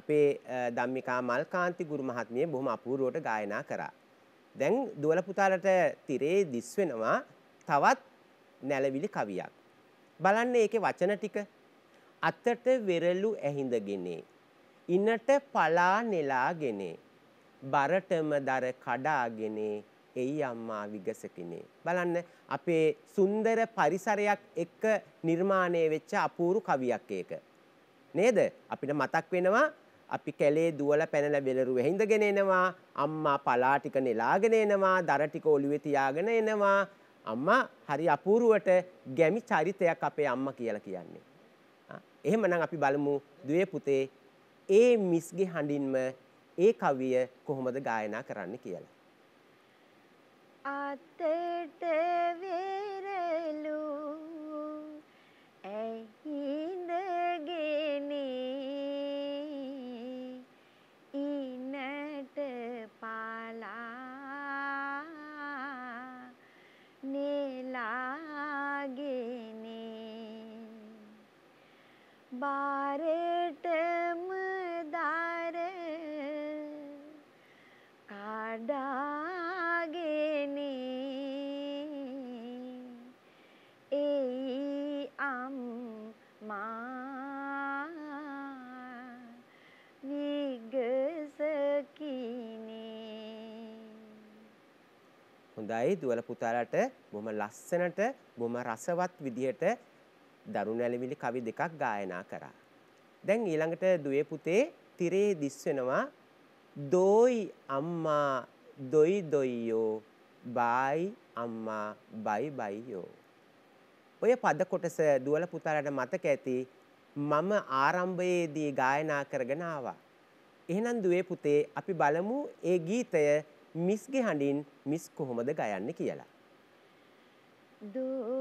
අපේ ධම්මිකා මල්කාන්ති ගුරු මහත්මිය බොහොම අපූර්වවට ගායනා කරා. දැන් දුවල පුතාලට තිරේ දිස් වෙනවා තවත් නැලවිලි කවියක්. බලන්න ඒකේ වචන ටික අතට වෙරළු ඇහිඳගෙනේ. ඉනට පලා නෙලාගෙනේ. බරටම දර කඩාගෙනේ එයි අම්මා විගසකිනේ. බලන්න අපේ සුන්දර පරිසරයක් එක්ක නිර්මාණය වෙච්ච අපූරු කවියක් ඒක. නේද? අපිට මතක් වෙනවා අපි කැලේ දුවල පැනලා බෙලරුව හිඳගෙන එනවා අම්මා පලා ටික නෙලාගෙන එනවා දර ටික ඔළුවේ තියාගෙන එනවා අම්මා හරි අපූරුවට ගැමි චරිතයක් අපේ අම්මා කියලා කියන්නේ. එහෙමනම් අපි බලමු දුවේ පුතේ ඒ මිස්ගේ හඬින්ම ඒ කවිය කොහොමද ගායනා කරන්න කියලා. आते देवी මයි දුවල පුතාලට බොහොම ලස්සනට බොහොම රසවත් විදිහට දරුණු ඇලවිලි කවි දෙකක් ගායනා කරා. දැන් ඊළඟට දුවේ පුතේ තිරේ දිස් වෙනවා දෝයි අම්මා දොයි දොයියෝ බයි අම්මා බයි බයියෝ. ඔය පද කොටස දුවල පුතාලට මතක ඇති මම ආරම්භයේදී ගායනා කරගෙන ආවා. එහෙනම් දුවේ පුතේ අපි බලමු ඒ ගීතය මිස්ගේ හඬින් මිස් කොහොමද ගයන්නේ කියලා. දෝ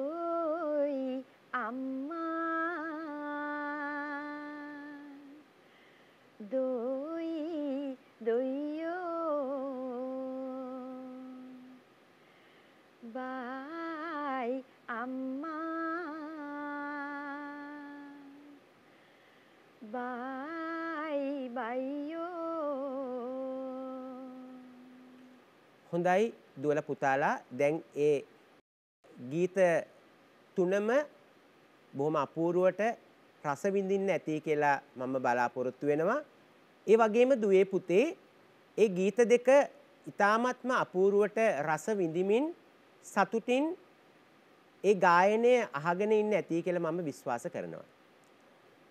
හොඳයි දුවල පුතාලා දැන් ඒ ගීත තුනම බොහොම අපූරුවට රස විඳින්න ඇති කියලා මම බලාපොරොත්තු වෙනවා. ඒ වගේම දුවේ පුතේ ඒ ගීත දෙක ඉතාමත්ම අපූරුවට රස විඳිමින් සතුටින් ඒ ගායනය අහගෙන ඉන්න ඇති කියලා මම විශ්වාස කරනවා.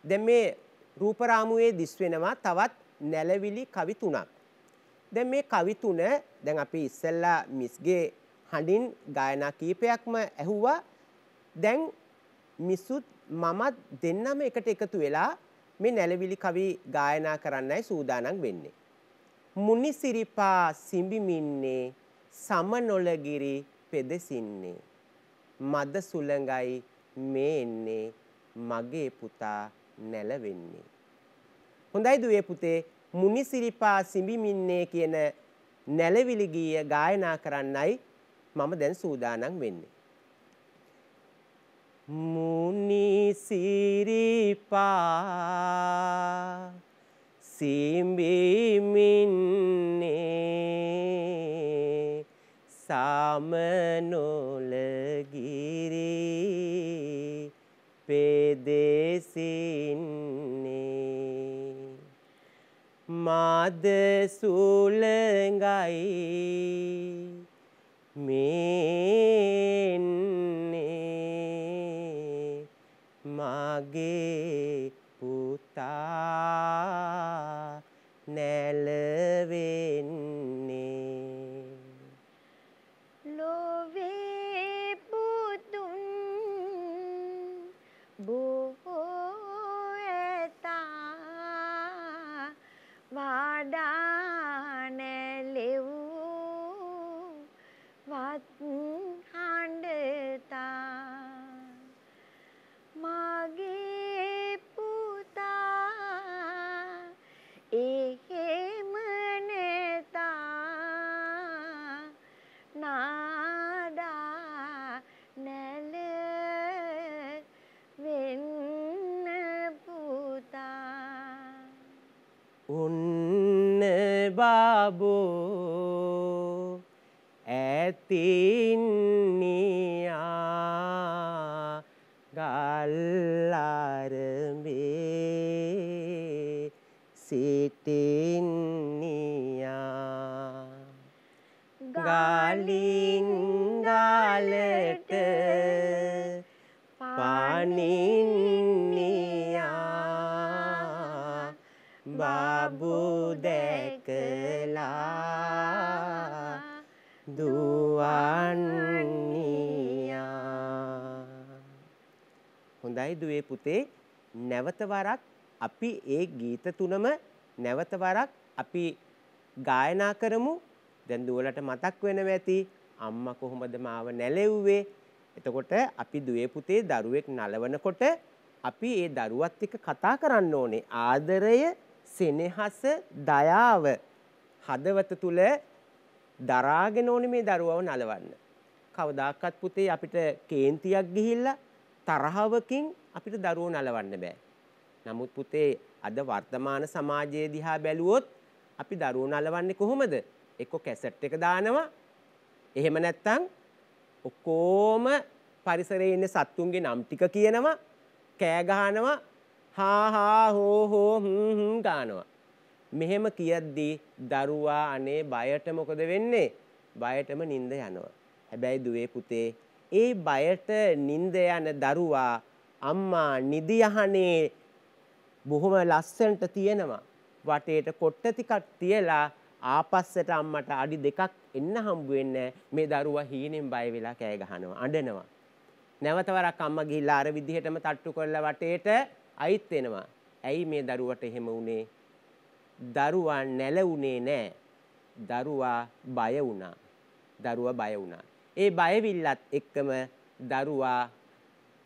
දැන් මේ රූපරාමුවේ දිස් වෙනවා තවත් නැලවිලි කවි තුනක්. දැන් මේ කවි තුන දැන් අපි ඉස්සෙල්ලා මිස්ගේ හඬින් ගායනා කීපයක්ම ඇහුවා. දැන් මිසුත් මමත් දෙන්නම එකට එකතු වෙලා මේ නැලවිලි කවි ගායනා කරන්නයි සූදානම් වෙන්නේ. මුනිසිරිපා සිඹිමින්නේ සමනොලගිරි පෙදසින්නේ. මද සුළඟයි මේ එන්නේ මගේ පුතා නැලවෙන්නේ. හොඳයි දුවේ පුතේ මුනිසිරිපා සිඹිමින්නේ කියන නැලවිලි ගීය ගායනා කරන්නයි මම දැන් සූදානම් වෙන්නේ. මුනිසිරිපා සිඹිමින්නේ සමනොල ගිරි පෙදෙසින්නේ මද සුළඟයි මෙන්නේ මගේ පුතා නැලවෙන්න උන්න බාබෝ ඇති නැවත වරක් අපි ඒ ගීත තුනම නැවත වරක් අපි ගායනා කරමු. දැන් දුවලට මතක් වෙනව ඇති අම්මා කොහොමද මාව නැලෙව්වේ? එතකොට අපි දුවේ පුතේ දරුවෙක් නලවනකොට අපි ඒ දරුවත් එක්ක කතා කරන්න ඕනේ. ආදරය, සෙනෙහස, දයාව හදවත තුල දරාගෙන ඕනේ මේ දරුවව නලවන්න. කවදාකවත් පුතේ අපිට කේන්තියක් ගිහිල්ලා තරහවකින් අපිට දරුවෝ නලවන්න බෑ. නමුත් පුතේ අද වර්තමාන සමාජයේ දිහා බැලුවොත් අපි දරුවෝ නලවන්නේ කොහොමද? එක්ක කැසට් එක දානවා. එහෙම නැත්නම් ඔක්කොම පරිසරයේ ඉන්න සත්තුන්ගේ නම් ටික කියනවා, කෑ ගහනවා, හා හා හෝ හෝ හ්ම් හ්ම් ගානවා. මෙහෙම කියද්දී දරුවා අනේ බයට මොකද වෙන්නේ? බයටම නිින්ද යනවා. හැබැයි දුවේ පුතේ ඒ බයට නිින්ද යන දරුවා අම්මා නිදි යහනේ බොහොම ලස්සන්ට තියෙනවා. වටේට කොට්ට ටිකක් තියලා ආපස්සට අම්මට අඩි දෙකක් එන්න හම්බ වෙන්නේ මේ දරුවා හීනෙන් බය වෙලා කෑ ගහනවා අඬනවා. නැවත වරක් අම්මා ගිහිල්ලා අර විදිහටම තට්ටු කරලා වටේට අයිත් වෙනවා. ඇයි මේ දරුවට එහෙම වුනේ? දරුවා නැලුනේ නෑ. දරුවා බය වුණා. දරුවා බය වුණා. ඒ බයවිල්ලත් එක්කම දරුවා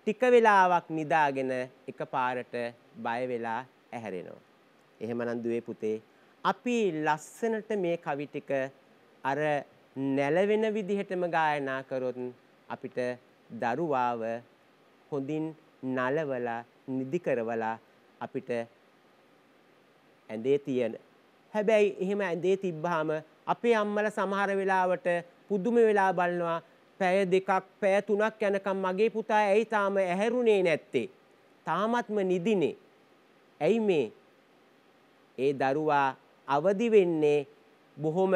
ටික වෙලාවක් නිදාගෙන එකපාරට බය වෙලා ඇහැරෙනවා. එහෙමනම් දුවේ පුතේ අපි ලස්සනට මේ කවි ටික අර නැලවෙන විදිහටම ගායනා කරොත් අපිට දරුවාව හොඳින් නලවලා නිදි කරවලා අපිට ඇඳේ තියෙන හැබැයි එහෙම ඇඳේ තිබ්බහම අපේ අම්මලා සමහර වෙලාවට පුදුම වෙලා බලනවා පැය දෙකක් පැය තුනක් යනකම් මගේ පුතා ඇයි තාම ඇහැරුණේ නැත්තේ තාමත්ම නිදිනේ ඇයි මේ ඒ දරුවා අවදි වෙන්නේ බොහොම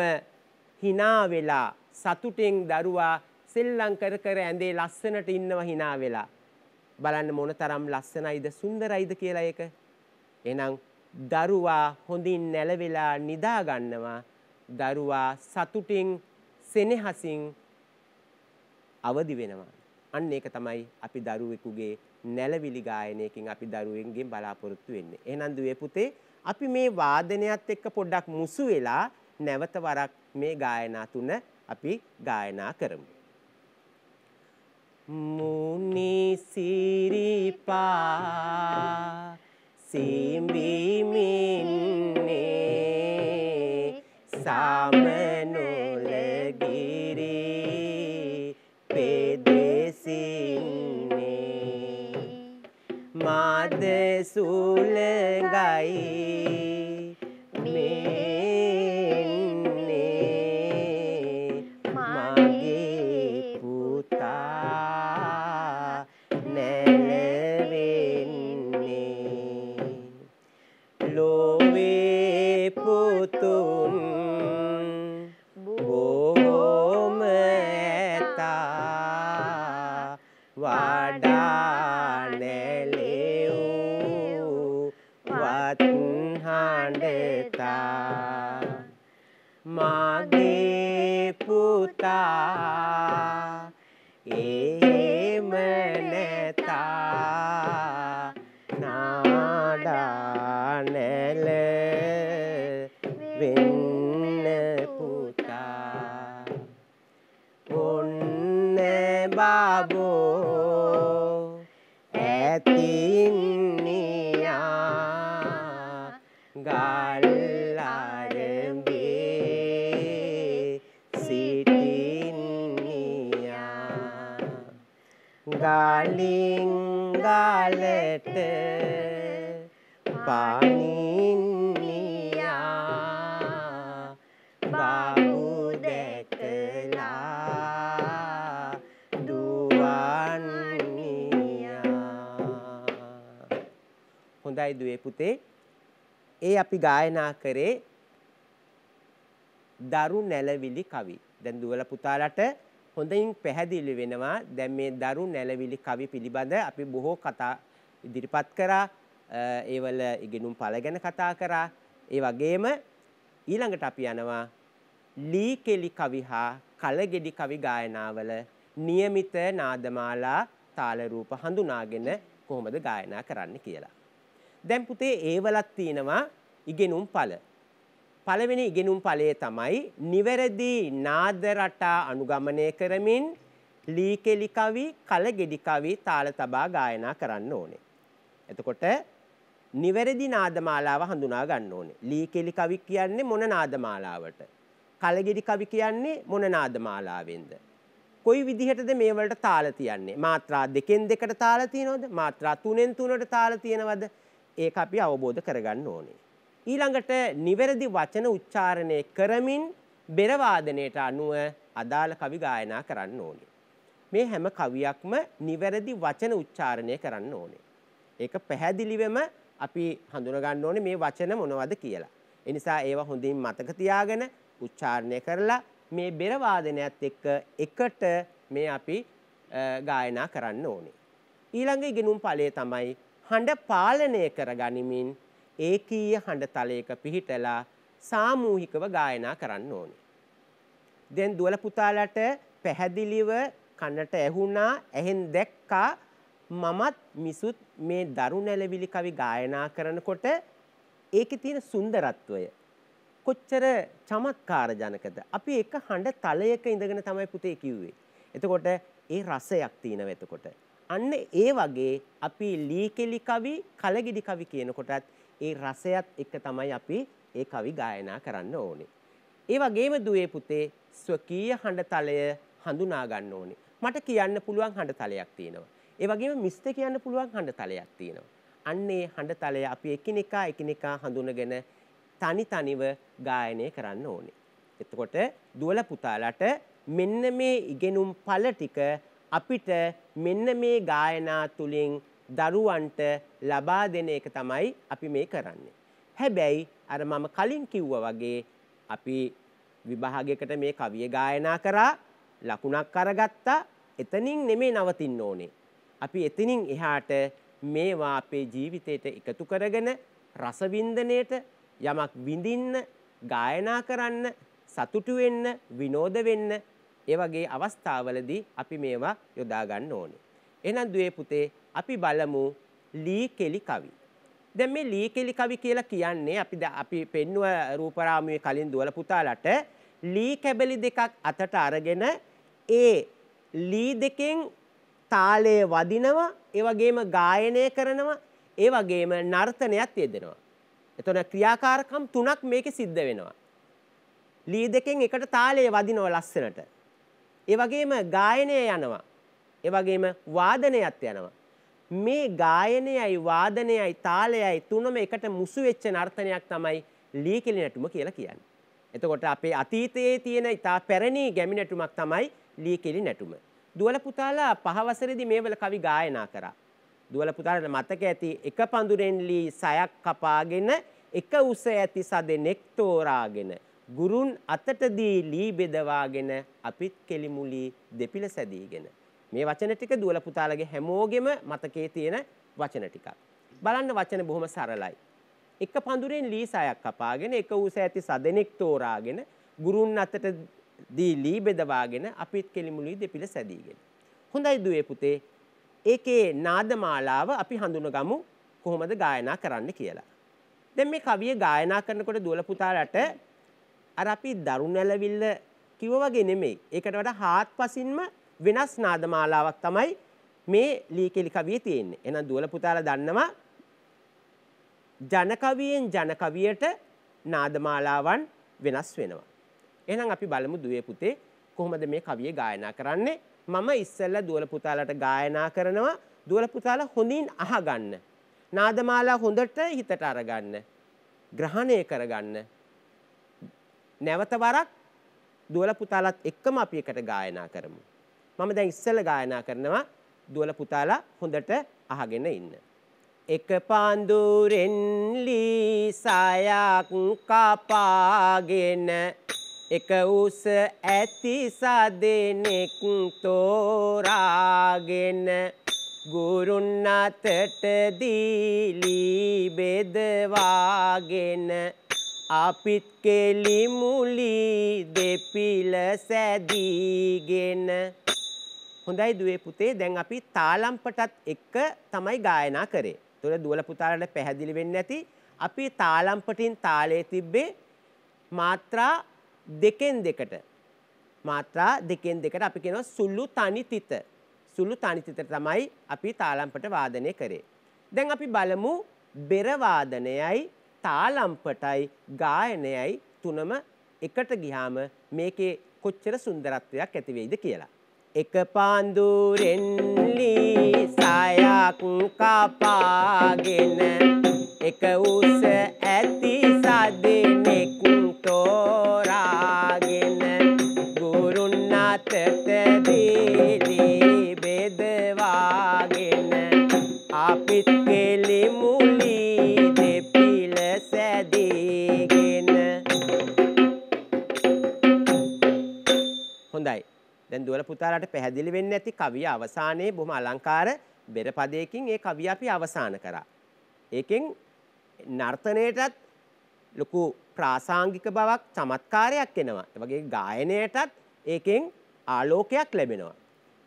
හිනා වෙලා සතුටෙන් දරුවා සෙල්ලම් කර කර ඇඳේ ලස්සනට ඉන්නවා හිනා වෙලා බලන්න මොන තරම් ලස්සනයිද සුන්දරයිද කියලා ඒක එහෙනම් දරුවා හොඳින් නැලවෙලා නිදා ගන්නවා දරුවා සතුටින් සෙනෙහසින් අවදි වෙනවා අන්න ඒක තමයි අපි දරුවෙකුගේ නැලවිලි ගායනයකින් අපි දරුවෙන්ගෙන් බලාපොරොත්තු වෙන්නේ. එහෙනම් දුවේ පුතේ අපි මේ වාදනයත් එක්ක පොඩ්ඩක් මුසු වෙලා නැවත වරක් මේ ගායනා තුන අපි ගායනා කරමු. මුනි සිරිපා සිඹිමින්නේ සාමනෝ रसूल गाई ගායනා කරේ දරු නැලවිලි කවි. දැන් දුවල පුතාලට හොඳින් පැහැදිලි වෙනවා දැන් මේ දරු නැලවිලි කවි පිළිබඳ අපි බොහෝ කතා ඉදිරිපත් කරා. ඒවල ඉගෙනුම් පළ ගැන කතා කරා. ඒ වගේම ඊළඟට අපි යනවා ලී කෙලි කවි හා කලගෙඩි කවි ගායනාවල નિયમિત නාදමාලා තාල රූප හඳුනාගෙන කොහොමද ගායනා කරන්න කියලා. දැන් පුතේ ඒවලක් තියෙනවා ඉගෙනුම් පල. පළවෙනි ඉගෙනුම් පලේ තමයි නිවැරදි නාද රටා අනුගමනය කරමින් ලීකෙලිකවි කලගෙඩිකවි තාල තබා ගායනා කරන්න ඕනේ. එතකොට නිවැරදි නාදමාලාව හඳුනා ගන්න ඕනේ. ලීකෙලි කවි කියන්නේ මොන නාදමාලාවට? කලගිරි කවි කියන්නේ මොන නාදමාලාවෙන්ද? කොයි විදිහටද මේ වලට තාල තියන්නේ? මාත්‍රා දෙකෙන් දෙකට තාල තියනවද? මාත්‍රා තුනෙන් තුනට තාල තියනවද? ඒක අපි අවබෝධ කරගන්න ඕනේ. ඊළඟට නිවැරදි වචන උච්චාරණය කරමින් බෙරවාදනයට අනුව අදාළ කවි ගායනා කරන්න ඕනේ. මේ හැම කවියක්ම නිවැරදි වචන උච්චාරණය කරන්න ඕනේ. ඒක පැහැදිලිවම අපි හඳුනගන්න ඕනේ මේ වචන මොනවද කියලා. ඒ නිසා ඒවා හොඳින් මතක තියාගෙන උච්චාරණය කරලා මේ බෙරවාදනයත් එක්ක එකට මේ අපි ගායනා කරන්න ඕනේ. ඊළඟ ඉගෙනුම් ඵලය තමයි හඬ පාලනය කර ගනිමින් ඒකීය හඬ තලයක පිහිටලා සාමූහිකව ගායනා කරන්න ඕනේ. දැන් දුවල පුතාලට පැහැදිලිව කනට ඇහුණා, ඇහෙන් දැක්කා මමත් මිසුත් මේ දරු නැලවිලි කවි ගායනා කරනකොට ඒකේ තියෙන සුන්දරත්වය කොච්චර චමත්කාර ජනකද. අපි එක හඬ තලයක ඉඳගෙන තමයි පුතේ කිව්වේ. එතකොට ඒ රසයක් තියෙනව එතකොට. අන්න ඒ වගේ අපි ලීකෙලි කවි, කලගිඩි කවි කියනකොටත් ඒ රසයත් එක්ක තමයි අපි ඒ කවි ගායනා කරන්න ඕනේ. ඒ වගේම දුවේ පුතේ ස්වකීය හඬතලය හඳුනා ගන්න ඕනේ. මට කියන්න පුළුවන් හඬතලයක් තියෙනවා. ඒ වගේම මිස්ට කියන්න පුළුවන් හඬතලයක් තියෙනවා. අන්න ඒ හඬතලය අපි එකිනෙකා එකිනෙකා හඳුනගෙන තනි තනිව ගායනය කරන්න ඕනේ. එතකොට දුවල පුතාලට මෙන්න මේ ඉගෙනුම් පළ ටික අපිට මෙන්න මේ ගායනා තුලින් දරුවන්ට ලබා දෙන එක තමයි අපි මේ කරන්නේ. හැබැයි අර මම කලින් කිව්වා වගේ අපි විභාගයකට මේ කවිය ගායනා කරා ලකුණක් අරගත්තා එතනින් නෙමේ නවතින්න ඕනේ. අපි එතනින් එහාට මේවා අපේ ජීවිතයට එකතු කරගෙන රසවින්දනයට යමක් විඳින්න ගායනා කරන්න සතුටු වෙන්න විනෝද වෙන්න ඒ වගේ අවස්ථාවලදී අපි මේවා යොදා ගන්න ඕනේ. එහෙනම් දුවේ පුතේ අපි බලමු ලී කෙලි කවි. දැන් මේ ලී කෙලි කවි කියලා කියන්නේ අපි අපි පෙන්ව රූපරාමුවේ කලින් දුවල පුතාලට ලී කැබලි දෙකක් අතට අරගෙන ඒ ලී දෙකෙන් තාලය වදිනවා ඒ වගේම ගායනය කරනවා ඒ වගේම නර්තනයත් යෙදෙනවා. එතන ක්‍රියාකාරකම් තුනක් මේකේ සිද්ධ වෙනවා. ලී දෙකෙන් එකට තාලය වදිනවා ලස්සනට. ඒ වගේම ගායනය යනවා. ඒ වගේම වාදනයත් යනවා. මේ ගායනයයි වාදනයයි තාලයයි තුනම එකට මුසු වෙච්ච නර්තනයක් තමයි ලීකිලි නැටුම කියලා කියන්නේ. එතකොට අපේ අතීතයේ තියෙන ඉතා පැරණි ගැමි නැටුමක් තමයි ලීකිලි නැටුම. දුවල පුතාලා පහ වසරේදී මේවල කවි ගායනා කරා. දුවල පුතාලට මතක ඇති එක පඳුරෙන් ලී සයක් කපාගෙන එක උස ඇති සදෙනෙක් තෝරාගෙන ගුරුන් අතට දී ලී බෙදවාගෙන අපිත් කෙලිමුලි දෙපිල සැදීගෙන මේ වචන ටික දුවල පුතාලගේ හැමෝගෙම මතකයේ තියෙන වචන ටිකක්. බලන්න වචන බොහොම සරලයි. එක පඳුරෙන් ලී සයක් කපාගෙන එක ඌස ඇති සදෙනෙක් තෝරාගෙන ගුරුන් අතට දී ලී බෙදවාගෙන අපිත් කෙලිමුලි දෙපිල සැදීගෙන. හොඳයි දුවේ පුතේ. ඒකේ නාදමාලාව අපි හඳුනගමු කොහොමද ගායනා කරන්න කියලා. දැන් මේ කවිය ගායනා කරනකොට දුවල පුතාලට අර අපි දරුණැලවිල්ල කිව්ව වගේ නෙමෙයි. ඒකට වඩා හාත්පසින්ම වෙනස් නාදමාලාවක් තමයි මේ ලීකෙලි කවිය තියෙන්නේ. එහෙනම් දුවල පුතාලා දන්නවා ජන කවියෙන් ජන කවියට නාදමාලාවන් වෙනස් වෙනවා. එහෙනම් අපි බලමු දුවේ පුතේ කොහොමද මේ කවිය ගායනා කරන්නේ? මම ඉස්සෙල්ලා දුවල පුතාලට ගායනා කරනවා. දුවල පුතාලා හොඳින් අහගන්න. නාදමාලා හොඳට හිතට අරගන්න. ග්‍රහණය කරගන්න. නැවත වරක් දුවල පුතාලත් එක්කම අපි එකට ගායනා කරමු. මම දැන් ඉස්සෙල්ලා ගායනා කරනවා දුවල පුතාලා හොඳට අහගෙන ඉන්න. එක පාන්දුරෙන් ලීසායක් කපාගෙන එක උස ඇති සදෙනෙක් තෝරාගෙන ගුරුන් අතට දීලි බෙදවාගෙන අපිත් කෙලි මුලි දෙපිල සැදීගෙන හොඳයි දුවේ පුතේ දැන් අපි තාලම්පටත් එක්ක තමයි ගායනා කරේ. ඒතොර දුවල පුතාලට පැහැදිලි වෙන්නේ නැති අපි තාලම්පටින් තාලේ තිබ්බේ මාත්‍රා දෙකෙන් දෙකට. මාත්‍රා දෙකෙන් දෙකට අපි කියනවා සුළු තනි තිත. සුළු තනි තිතට තමයි අපි තාලම්පට වාදනය කරේ. දැන් අපි බලමු බෙර වාදනයයි තාලම්පටයි ගායනයයි තුනම එකට ගියාම මේකේ කොච්චර සුන්දරත්වයක් ඇති වෙයිද කියලා. එක පාන්දුරෙන් ලීසායක් කපාගෙන එක උස ඇති සදෙනෙක් තෝරාගෙන ගුරුන් අතට දීදී බෙදවාගෙන අපිත් දුවල පුතාලාට පැහැදිලි වෙන්නේ නැති කවිය අවසානයේ බොහොම අලංකාර බෙරපදයකින් ඒ කවිය අපි අවසන් කරා. ඒකෙන් නර්තනයටත් ලොකු ප්‍රාසංගික බවක් චමත්කාරයක් එනවා. ඒ වගේ ගායනයටත් ඒකෙන් ආලෝකයක් ලැබෙනවා.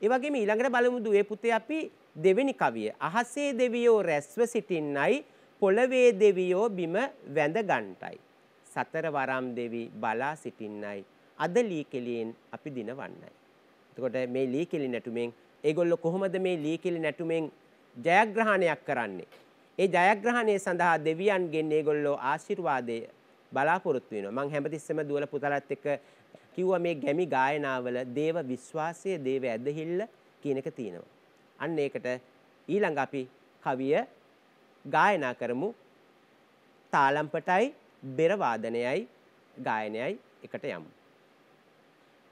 ඒ වගේම ඊළඟට බලමු දුවේ පුතේ අපි දෙවෙනි කවිය. අහසේ දෙවියෝ රැස්ව සිටින්නයි පොළවේ දෙවියෝ බිම වැඳ ගන්ටයි. සතර වරම් දෙවි බලා සිටින්නයි අද ලී කෙලියෙන් අපි දිනවන්නයි. එතකොට මේ ලී කෙලි නැටුමෙන් ඒගොල්ලෝ කොහොමද මේ ලී කෙලි නැටුමෙන් ජයග්‍රහණයක් කරන්නේ? ඒ ජයග්‍රහණය සඳහා දෙවියන්ගෙන් ඒගොල්ලෝ ආශිර්වාදය බලාපොරොත්තු වෙනවා. මම හැමතිස්සෙම දුවල පුතාලත් එක්ක කිව්වා මේ ගැමි ගායනාවල දේව විශ්වාසය, දේව ඇදහිල්ල කියන එක තියෙනවා. අන්න ඒකට ඊළඟ අපි කවිය ගායනා කරමු. තාලම්පටයි බෙර වාදනයයි ගායනයයි එකට යමු.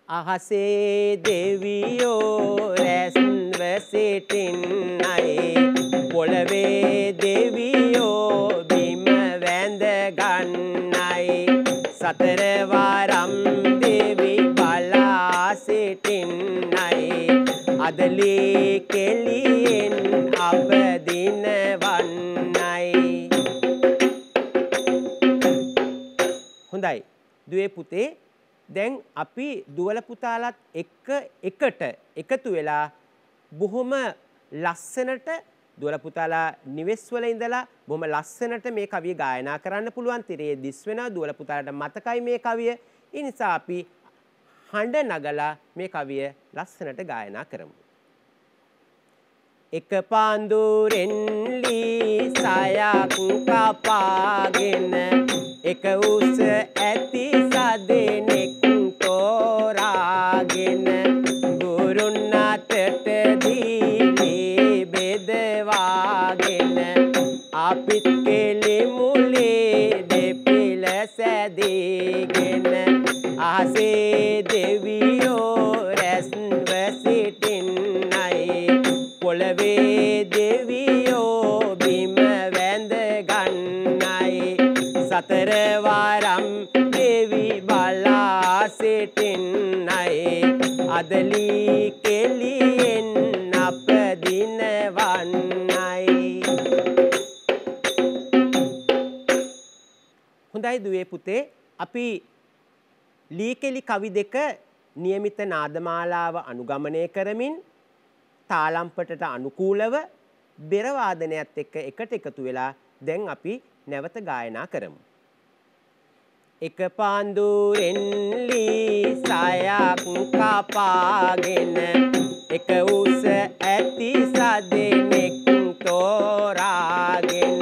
අහසේ දෙවියෝ රැස්ව සිටින්නයි පොළවේ දෙවියෝ බිම වැඳ ගන්නයි සතරවාරම් දෙවි බලා සිටින්නයි අදලි කෙලියෙන් අපදිනවන්නයි හොඳයි දුවේ පුතේ දැන් අපි දුවල පුතාලත් එක්ක එකට එකතු වෙලා බොහොම ලස්සනට දුවල පුතාලා නිවෙස්වල ඉඳලා බොහොම ලස්සනට මේ කවිය ගායනා කරන්න පුළුවන් තිරේ දිස් වෙනවා දුවල පුතාලට මතකයි මේ කවිය. ඒ නිසා අපි හඬ නගලා මේ කවිය ලස්සනට ගායනා කරමු. එක පාන්දුරෙන් ලී සයක් කපාගෙන එක උස ඇති සදෙනෙක් තෝරාගෙන ගුරුන් අතට දීපේ බෙදවාගෙන අපිත් කෙලි මුලේ දෙපිල සැදීගෙන ආසේ දෙවියෝ අදලී කෙලියෙන් අප දිනවන්නයි හොඳයි දුවේ පුතේ අපි ලී කෙලි කවි දෙක નિયમિત නාදමාලාව අනුගමනය කරමින් තාලම්පටට අනුකූලව බෙර වාදනයත් එක්ක එකට එකතු වෙලා දැන් අපි නැවත ගායනා කරමු එක පාන්දුරෙන් ලීසයක් කපාගෙන එක උස ඇති සදෙනෙක් තෝරාගෙන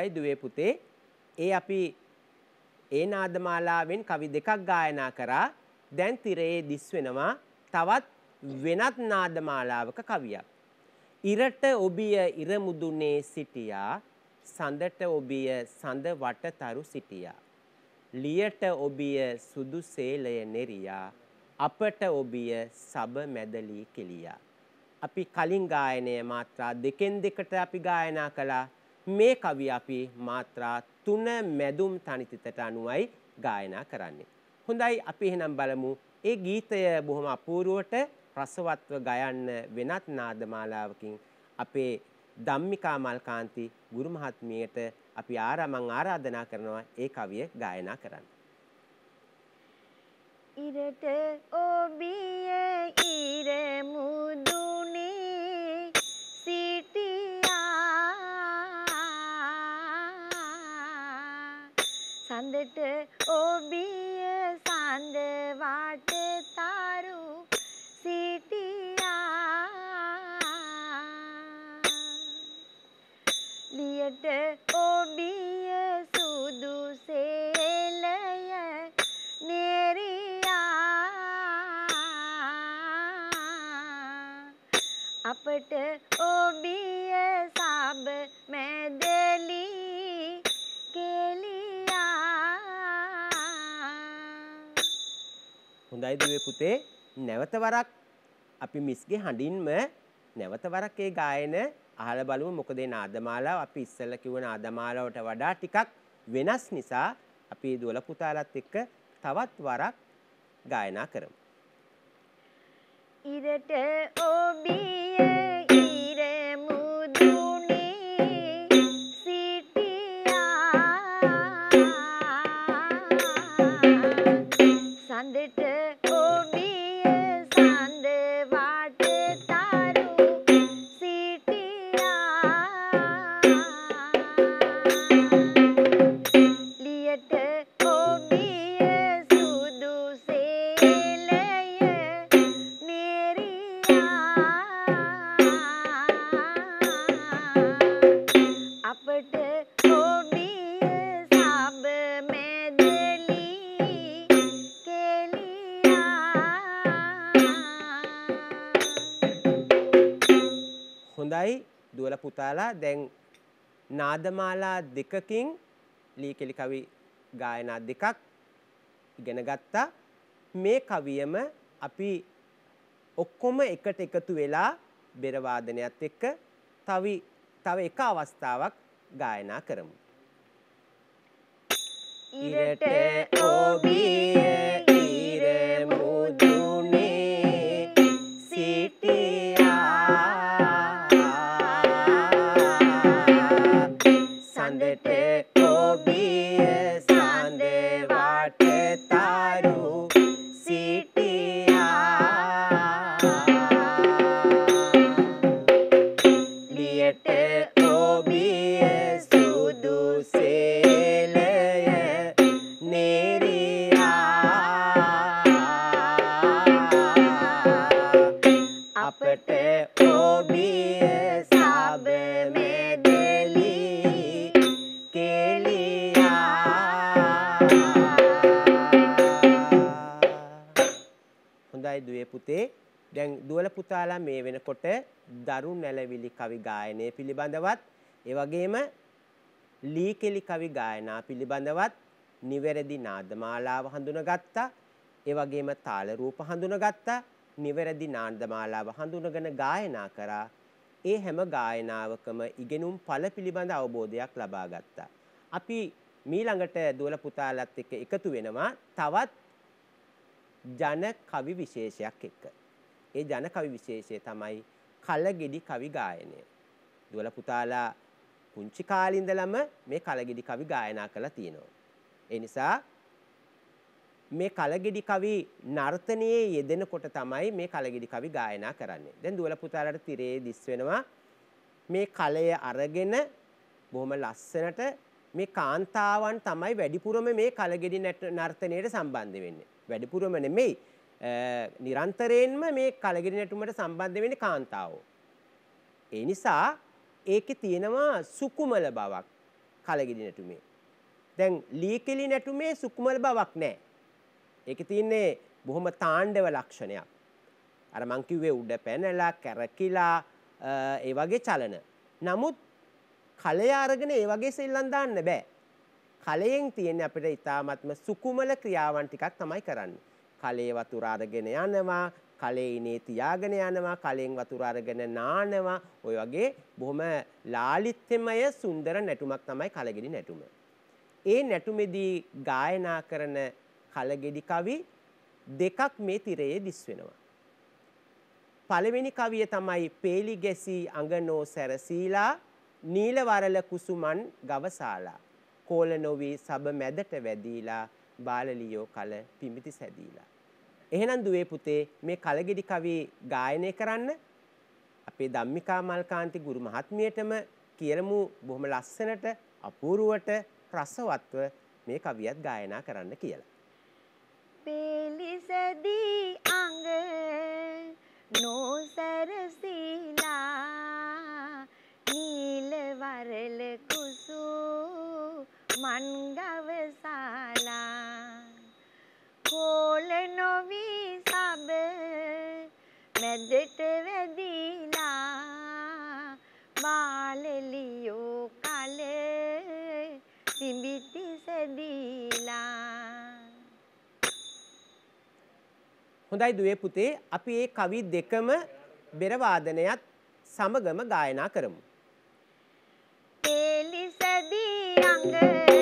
හොඳයි දුවේ පුතේ. ඒ අපි ඒ නාදමාලාවෙන් කවි දෙකක් ගායනා කරා. දැන් තිරයේ දිස් වෙනවා තවත් වෙනත් නාදමාලාවක කවියක්. ඉරට ඔබිය ඉර මුදුනේ සිටියා සඳට ඔබිය සඳ වටතරු සිටියා. ලියට ඔබිය සුදු සේලය නෙරියා අපට ඔබිය සබ මැදලී කෙලියා. අපි කලින් ගායනය මාත්‍රා දෙකෙන් දෙකට අපි ගායනා කළා මේ කවිය අපි මාත්‍රා 3 මැදුම් තනිතිතට අනුවයි ගායනා කරන්නේ. හොඳයි අපි එහෙනම් බලමු ඒ ගීතය බොහොම අපූර්වට රසවත්ව ගයන්න වෙනත් නාදමාලාවකින් අපේ ධම්මිකා මල්කාන්ති ගුරු මහත්මියට අපි ආරමං ආරාධනා කරනවා ඒ කවිය ගායනා කරන්න. ඉරට ඔබිය ඉර මුදුනේ සිටී සඳට ඔබිය සඳ වාට තරු සිටියා ලියට ඔබිය සුදු සේලය නෙරියා අපට ඔබිය සබ මැද හොඳයි දුවේ පුතේ නැවත වරක් අපි මිස්ගේ හඬින්ම නැවත වරක් ඒ ගායන අහලා බලමු මොකද ඒ නාදමාලාව අපි ඉස්සෙල්ලා කිව්ව නාදමාලාවට වඩා ටිකක් වෙනස් නිසා අපි දුවල පුතාලත් එක්ක තවත් වරක් ගායනා කරමු ඉරට ඔබියේ පුතාලා දැන් නාදමාලා දෙකකින් ලී කෙලි කවි ගායනා දෙකක් ඉගෙන ගත්තා මේ කවියම අපි ඔක්කොම එකට එකතු වෙලා බෙර වාදනයත් එක්ක තවි තව එක අවස්ථාවක් ගායනා කරමු ඉරට ඕබිය ඉර මුදුනේ සිටී තමයි දුවේ පුතේ දැන් දුවල පුතාලා මේ වෙනකොට දරු නැලවිලි කවි ගායනය පිළිබඳවත් ඒ වගේම ලී කෙලි කවි ගායනා පිළිබඳවත් නිවැරදි නාදමාලාව හඳුනගත්තා ඒ වගේම තාල රූප හඳුනගත්තා නිවැරදි නාදමාලාව හඳුනගෙන ගායනා කරා ඒ හැම ගායනාවකම ඉගෙනුම් ඵල පිළිබඳ අවබෝධයක් ලබා ගත්තා අපි මීළඟට දුවල පුතාලත් එක්ක එකතු වෙනවා තවත් ජන කවි විශේෂයක් එක්ක. ඒ ජන කවි විශේෂය තමයි කලගෙඩි කවි ගායනය. දුවල පුතාලා පුංචි කාලේ ඉඳලම මේ කලගෙඩි කවි ගායනා කරලා තියෙනවා. ඒ නිසා මේ කලගෙඩි කවි නර්තනයේ යෙදෙනකොට තමයි මේ කලගෙඩි කවි ගායනා කරන්නේ. දැන් දුවල පුතාලාට තිරේ දිස් වෙනවා මේ කලය අරගෙන බොහොම ලස්සනට මේ කාන්තාවන් තමයි වැඩිපුරම මේ කලගෙඩි නර්තනයට සම්බන්ධ වෙන්නේ. වැඩිපුරම නෙමෙයි නිරන්තරයෙන්ම මේ කලගිරි නැටුමට සම්බන්ධ වෙන්නේ කාන්තාවෝ. ඒ නිසා ඒකේ තියෙනවා සුකුමල බවක් කලගිරි නැටුමේ. දැන් ලීකෙලි නැටුමේ සුකුමල බවක් නැහැ. ඒකේ තියෙන්නේ බොහොම තාණ්ඩව ලක්ෂණයක්. අර මං කිව්වේ උඩ පැනලා කැරකිලා ඒ වගේ චලන. නමුත් කලය අරගෙන ඒ වගේ සෙල්ලම් දාන්න බෑ. කලයෙන් තියෙන අපිට ඉතාමත්ම සුකුමල ක්‍රියාවන් ටිකක් තමයි කරන්න. කලේ වතුර අරගෙන යනවා, කලේ ඉනේ තියාගෙන යනවා, කලෙන් වතුර අරගෙන නානවා. ඔය වගේ බොහොම ලාලිත්‍යමය සුන්දර නැටුමක් තමයි කලගෙඩි නැටුම. ඒ නැටුමේදී ගායනා කරන කලගෙඩි කවි දෙකක් මේ තිරයේ දිස් වෙනවා. පළවෙනි කවිය තමයි පේලි ගැසී අඟනෝ සැරසීලා නීලවරල කුසුමන් ගවසාලා. කෝල නොවී සබ මැදට වැදීලා බාලලියෝ කල පිමිති සැදීලා. එහෙනම් දුවේ පුතේ මේ කලගෙඩි කවි ගායනය කරන්න අපේ ධම්මිකා මල්කාන්ති ගුරු මහත්මියටම කියලමු බොහොම ලස්සනට අපූරුවට රසවත්ව මේ කවියත් ගායනා කරන්න කියලා. පෙලිසදී අඟ නොසරසිලා නීල වරලක මන් ගවසාලා කෝල නොවී සබ මැදට වැදිලා බාලලියෝ කල තිබිති සැදීලා හොඳයි දුවේ පුතේ අපි ඒ කවි දෙකම බෙරවාදනයත් සමගම ගායනා කරමු. පෙලිසදී longer.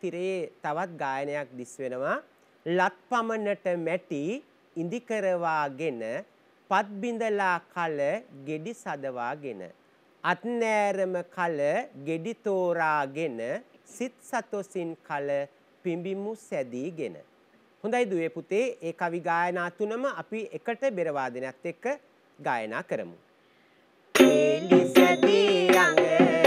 තිරේ තවත් ගායනයක් දිස් වෙනවා. ලත් පමණට මැටි ඉඳිකරවාගෙන පත් බිඳලා කල ගෙඩි සදවාගෙන අත් නෑරම කල ගෙඩි තෝරාගෙන සිත් සතොසින් කල පිඹිමු සැදීගෙන හොඳයි දුවේ පුතේ ඒ කවි ගායනා තුනම අපි එකට බෙර වාදනයත් එක්ක ගායනා කරමු ගෙඩි සැදී රඟ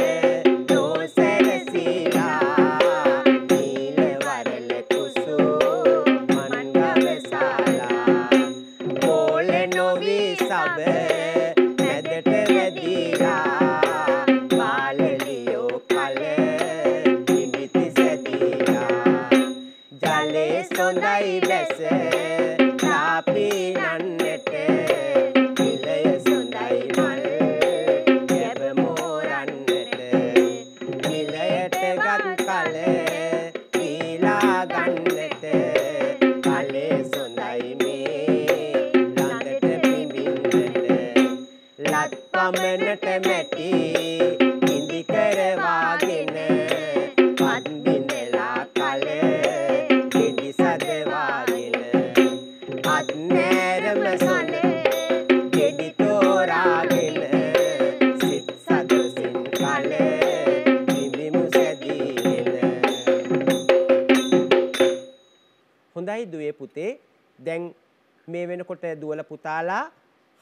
එතකොට දුවල පුතාලා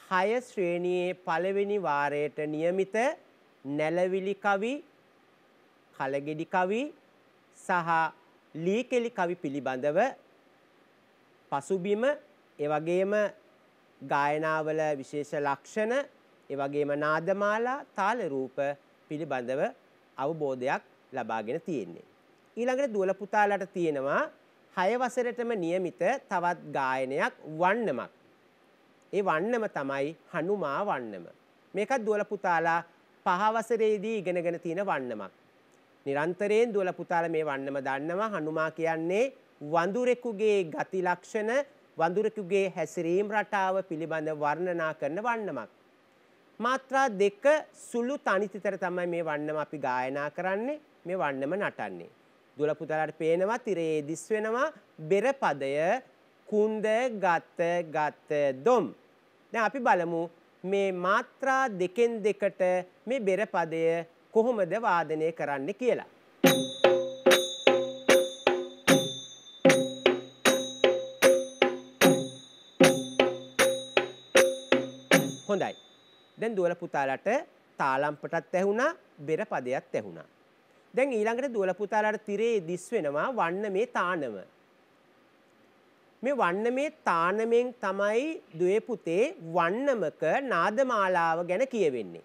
හය ශ්‍රේණියේ පළවෙනි වාරයට નિયમિત නැලවිලි කවි කලගෙඩි කවි සහ ලීකෙලි කවි පිළිබඳව පසුබිම ඒ වගේම ගායනාවල විශේෂ ලක්ෂණ ඒ වගේම නාදමාලා තාල රූප පිළිබඳව අවබෝධයක් ලබාගෙන තියෙන්නේ. ඊළඟට දුවල පුතාලට තියෙනවා 6 වසරටම નિયમિત තවත් ගායනයක් වන්නමක්. ඒ වන්නම තමයි හනුමා වන්නම. මේකත් දුවල පුතාලා පහවසරේදී ඉගෙනගෙන තියෙන වන්නමක්. නිරන්තරයෙන් දුවල පුතාලා මේ වන්නම දන්නවා හනුමා කියන්නේ වඳුරෙකුගේ ගති ලක්ෂණ වඳුරෙකුගේ හැසිරීම් රටාව පිළිබඳ වර්ණනා කරන වන්නමක්. මාත්‍රා දෙක සුළු තනිතිතර තමයි මේ වන්නම අපි ගායනා කරන්නේ මේ වන්නම නටන්නේ. දුල පුතාලාට පේනවා තිරයේ දිස් වෙනවා බෙර පදය කුන්ද ගත ගත දොම්. දැන් අපි බලමු මේ මාත්‍රා දෙකෙන් දෙකට මේ බෙර පදය කොහොමද වාදනය කරන්න කියලා. හොඳයි. දැන් දුවල පුතාලට තාලම්පටත් ඇහුණා බෙර පදයක් ඇහුණා. දැන් ඊළඟට දුවල පුතාලට තිරේ දිස් වෙනවා වන්න මේ තානම. මේ වන්නමේ තානමෙන් තමයි දුවේ පුතේ වන්නමක නාදමාලාව ගැන කියවෙන්නේ.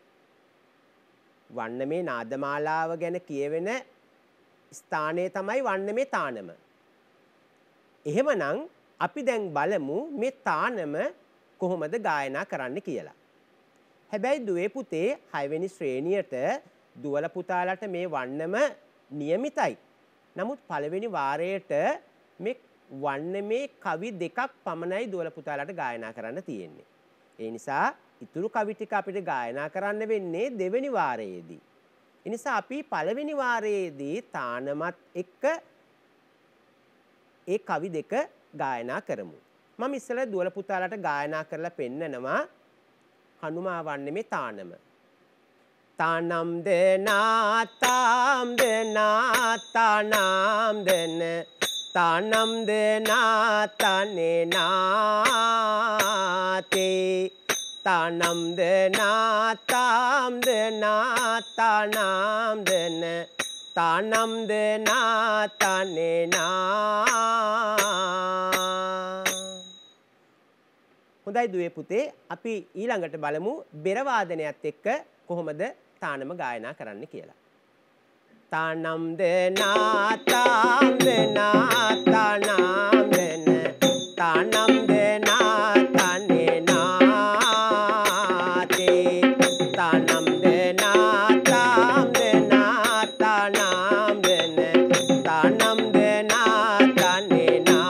වන්නමේ නාදමාලාව ගැන කියවෙන ස්ථානය තමයි වන්නමේ තානම. එහෙමනම් අපි දැන් බලමු මේ තානම කොහොමද ගායනා කරන්න කියලා. හැබැයි දුවේ පුතේ හයවෙනි ශ්‍රේණියට දුවල පුතාලට මේ වන්නම નિયમિතයි. නමුත් පළවෙනි වාරයට මේ වන්න මේ කවි දෙකක් පමණයි දුවල පුතාලට ගායනා කරන්න තියෙන්නේ. ඒ නිසා ඉතුරු කවි ටික අපිට ගායනා කරන්න වෙන්නේ දෙවෙනි වාරයේදී. ඒ නිසා අපි පළවෙනි වාරයේදී තානමත් එක්ක ඒ කවි දෙක ගායනා කරමු. මම ඉස්සෙල්ලා දුවල පුතාලට ගායනා කරලා පෙන්නනවා හනුමා වන්නේ මේ තානම. තනම් දෙනා තාම් දෙනා තනම් දෙනා තනම්ද නාතනේ නාතේ තනම්ද නාතාම්ද නාතනම්දන තනම්ද නාතනේ නා හොඳයි දුවේ පුතේ අපි ඊළඟට බලමු බෙරවාදනයත් එක්ක කොහොමද තානම ගායනා කරන්න කියලා தனம் நா தாம் நா தனம் தனம் நா தனே நாதே தனம் நா தாம் நா தனம் தனம் நா தனே நா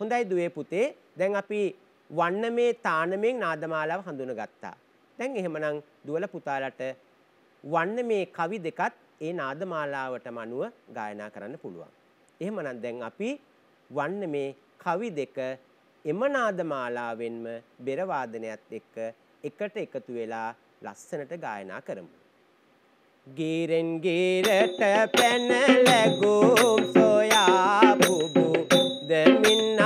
හොඳයි දුවේ පුතේ දැන් අපි වන්නමේ තානමෙන් නාදමාලාව හඳුනගත්තා. දැන් එහෙමනම් දුවල පුතාලට වන්නමේ කවි දෙකත් ඒ නාදමාලාවටම අනුව ගායනා කරන්න පුළුවන්. එහෙමනම් දැන් අපි වන්නමේ කවි දෙක එම නාදමාලාවෙන්ම බෙර වාදනයත් එක්ක එකට එකතු වෙලා ලස්සනට ගායනා කරමු. ගීරෙන් ගීරට පැන ලැබුම් සොයා බුබු දෙමින්න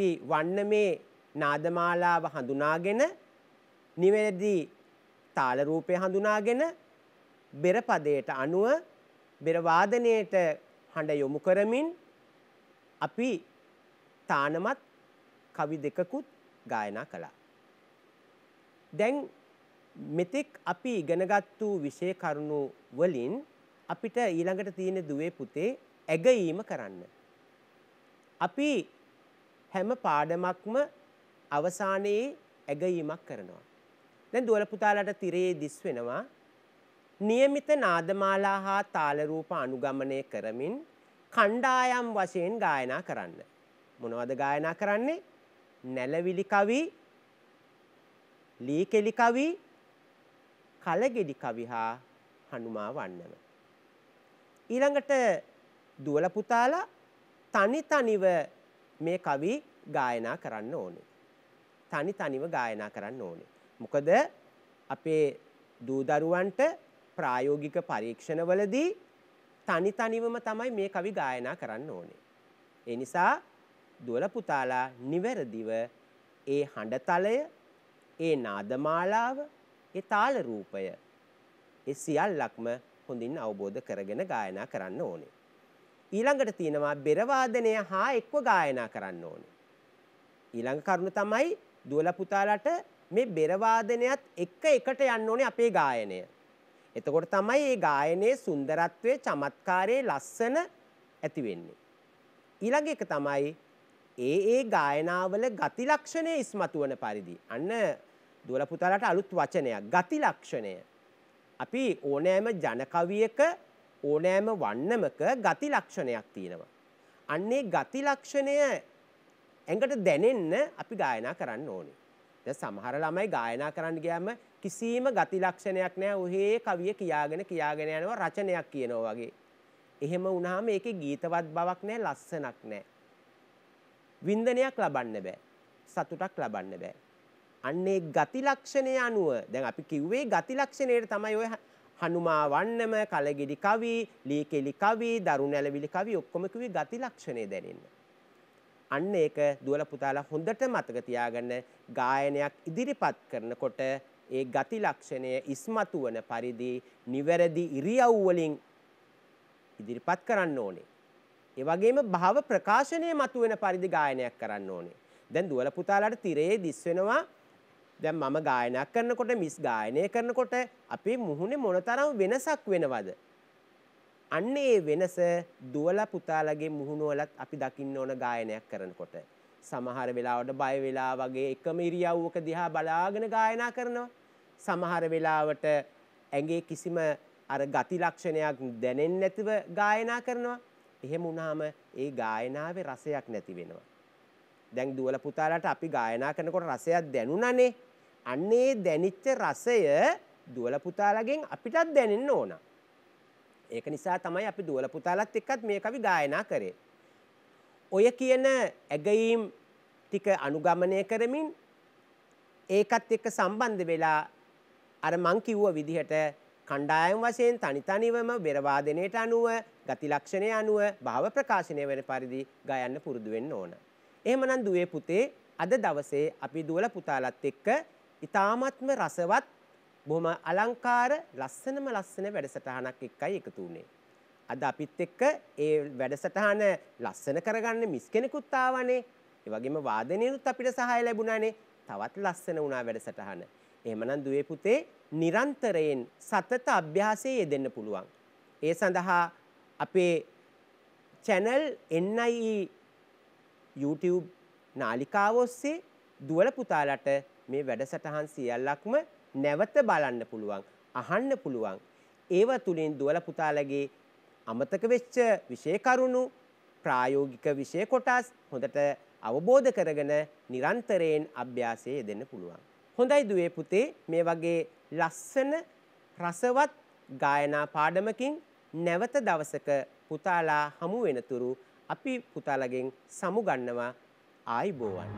අපි වන්නමේ නාදමාලාව හඳුනාගෙන නිවැරදි තාල රූපය හඳුනාගෙන බෙර පදයට අනුව බෙර වාදනයට හඬ යොමු කරමින් අපි තානමත් කවි දෙකකුත් ගායනා කළා. දැන් මෙතෙක් අපි ඉගෙනගත්තු විෂය කරුණු වලින් අපිට ඊළඟට තියෙන දුවේ පුතේ ඇගීම කරන්න. අපි හැම පාඩමක්ම අවසානයේ ඇගයීමක් කරනවා. දැන් දුවල පුතාලට තිරේ දිස් වෙනවා. નિયમિત නාදමාලා හා තාල රූප අනුගමනය කරමින් කණ්ඩායම් වශයෙන් ගායනා කරන්න. මොනවද ගායනා කරන්නේ? නැලවිලි කවි, ලීකෙලි කවි, කලගෙඩි කවි හා හනුමා වන්නම. ඊළඟට දුවල පුතාලා තනි තනිව මේ කවි ගායනා කරන්න ඕනේ. තනි තනිව ගායනා කරන්න ඕනේ. මොකද අපේ දූ දරුවන්ට ප්‍රායෝගික පරීක්ෂණවලදී තනි තනිවම තමයි මේ කවි ගායනා කරන්න ඕනේ. ඒ නිසා දුවල පුතාලා නිවැරදිව ඒ හඬතලය, ඒ නාදමාලාව, ඒ තාල රූපය ඒ සියල්ලක්ම හොඳින් අවබෝධ කරගෙන ගායනා කරන්න ඕනේ. ඊළඟට තියෙනවා බෙරවාදනය හා එක්ව ගායනා කරන්න ඕනේ. ඊළඟ කරුණ තමයි දුවලා පුතාලට මේ බෙරවාදනයත් එක්ක එකට යන්න ඕනේ අපේ ගායනය. එතකොට තමයි මේ ගායනයේ සුන්දරත්වය, චමත්කාරයේ ලස්සන ඇති වෙන්නේ. ඊළඟ එක තමයි ඒ ඒ ගායනාවල ගති ලක්ෂණය ඉස්මතු වන පරිදි. අන්න දුවලා පුතාලට අලුත් වචනයක් ගති ලක්ෂණය. අපි ඕනෑම ජන කවියක ඕනෑම වන්නමක ගති ලක්ෂණයක් තියෙනවා. අන්නේ ගති ලක්ෂණය ඇඟට දැනෙන්න අපි ගායනා කරන්න ඕනේ. දැන් සමහර ළමයි ගායනා කරන්න ගියාම කිසිම ගති ලක්ෂණයක් නැහැ. ඔහේ කවිය කියාගෙන කියාගෙන යනවා රචනයක් කියනවා වගේ. එහෙම වුණාම ඒකේ ගීතවත් බවක් නැහැ, ලස්සනක් නැහැ. වින්දනයක් ලබන්න බෑ. සතුටක් ලබන්න බෑ. අන්නේ ගති ලක්ෂණය අනුව දැන් අපි කිව්වේ ගති ලක්ෂණයට තමයි ඔය හනුමා වන්නම කලගිඩි කවි, ලීකෙලි කවි, දරුණැලවිලි කවි ඔක්කොම කිව්වේ ගති ලක්ෂණේ දැනෙන්න. අන්න ඒක දුවල පුතාලා හොඳට මතක තියාගන්න ගායනයක් ඉදිරිපත් කරනකොට ඒ ගති ලක්ෂණය ඉස්මතු වන පරිදි නිවැරදි ඉරියව් වලින් ඉදිරිපත් කරන්න ඕනේ. ඒ වගේම භාව ප්‍රකාශනය මතුවෙන පරිදි ගායනයක් කරන්න ඕනේ. දැන් දුවල පුතාලාට තිරයේ දිස් වෙනවා දැන් මම ගායනා කරනකොට මිස් ගායනය කරනකොට අපේ මුහුණේ මොනතරම් වෙනසක් වෙනවද අන්න ඒ වෙනස දුවලා පුතාලගේ මුහුණවලත් අපි දකින්න ඕන ගායනයක් කරනකොට සමහර වෙලාවට බය වෙලා වගේ එකම ඉරියව්වක දිහා බලාගෙන ගායනා කරනවා සමහර වෙලාවට ඇඟේ කිසිම අර ගති ලක්ෂණයක් දැනෙන්නේ නැතිව ගායනා කරනවා එහෙම වුණාම ඒ ගායනාවේ රසයක් නැති වෙනවා දැන් දුවල පුතාලට අපි ගායනා කරනකොට රසයක් දැනුණනේ අන්නේ දැනිච්ච රසය දුවල පුතාලගෙන් අපිටත් දැනෙන්න ඕන. ඒක නිසා තමයි අපි දුවල පුතාලත් එක්කත් මේ කවි ගායනා කරේ. ඔය කියන ඇගයීම් ටික අනුගමනය කරමින් ඒකත් එක්ක සම්බන්ධ වෙලා අර මං කිව්ව විදිහට කණ්ඩායම් වශයෙන් තනි තනිවම බෙරවාදනයට අනුව ගති ලක්ෂණය අනුව භාව ප්‍රකාශනය වෙන පරිදි ගයන්න පුරුදු වෙන්න ඕන. එහෙමනම් දුවේ පුතේ අද දවසේ අපි දුවල පුතාලත් එක්ක ඉතාමත්ම රසවත් බොහොම අලංකාර ලස්සනම ලස්සන වැඩසටහනක් එක්කයි එකතු වුණේ. අද අපිත් එක්ක ඒ වැඩසටහන ලස්සන කරගන්න මිස් කෙනෙකුත් ආවනේ. ඒ වගේම වාදනයනුත් අපිට සහාය ලැබුණානේ. තවත් ලස්සන වුණා වැඩසටහන. එහෙමනම් දුවේ පුතේ නිරන්තරයෙන් සතත අභ්‍යාසයේ යෙදෙන්න පුළුවන්. ඒ සඳහා අපේ channel NIE YouTube නාලිකාව ඔස්සේ දුවල පුතාලට මේ වැඩසටහන් සියල්ලක්ම නැවත බලන්න පුළුවන් අහන්න පුළුවන් ඒව තුලින් දුවල පුතාලගේ අමතක වෙච්ච විෂය කරුණු ප්‍රායෝගික විෂය කොටස් හොඳට අවබෝධ කරගෙන නිරන්තරයෙන් අභ්‍යාසයේ යෙදෙන්න පුළුවන්. හොඳයි දුවේ පුතේ මේ වගේ ලස්සන රසවත් ගායනා පාඩමකින් නැවත දවසක පුතාලා හමු වෙනතුරු අපි පුතාලගෙන් සමුගන්නවා ආයිබෝවන්.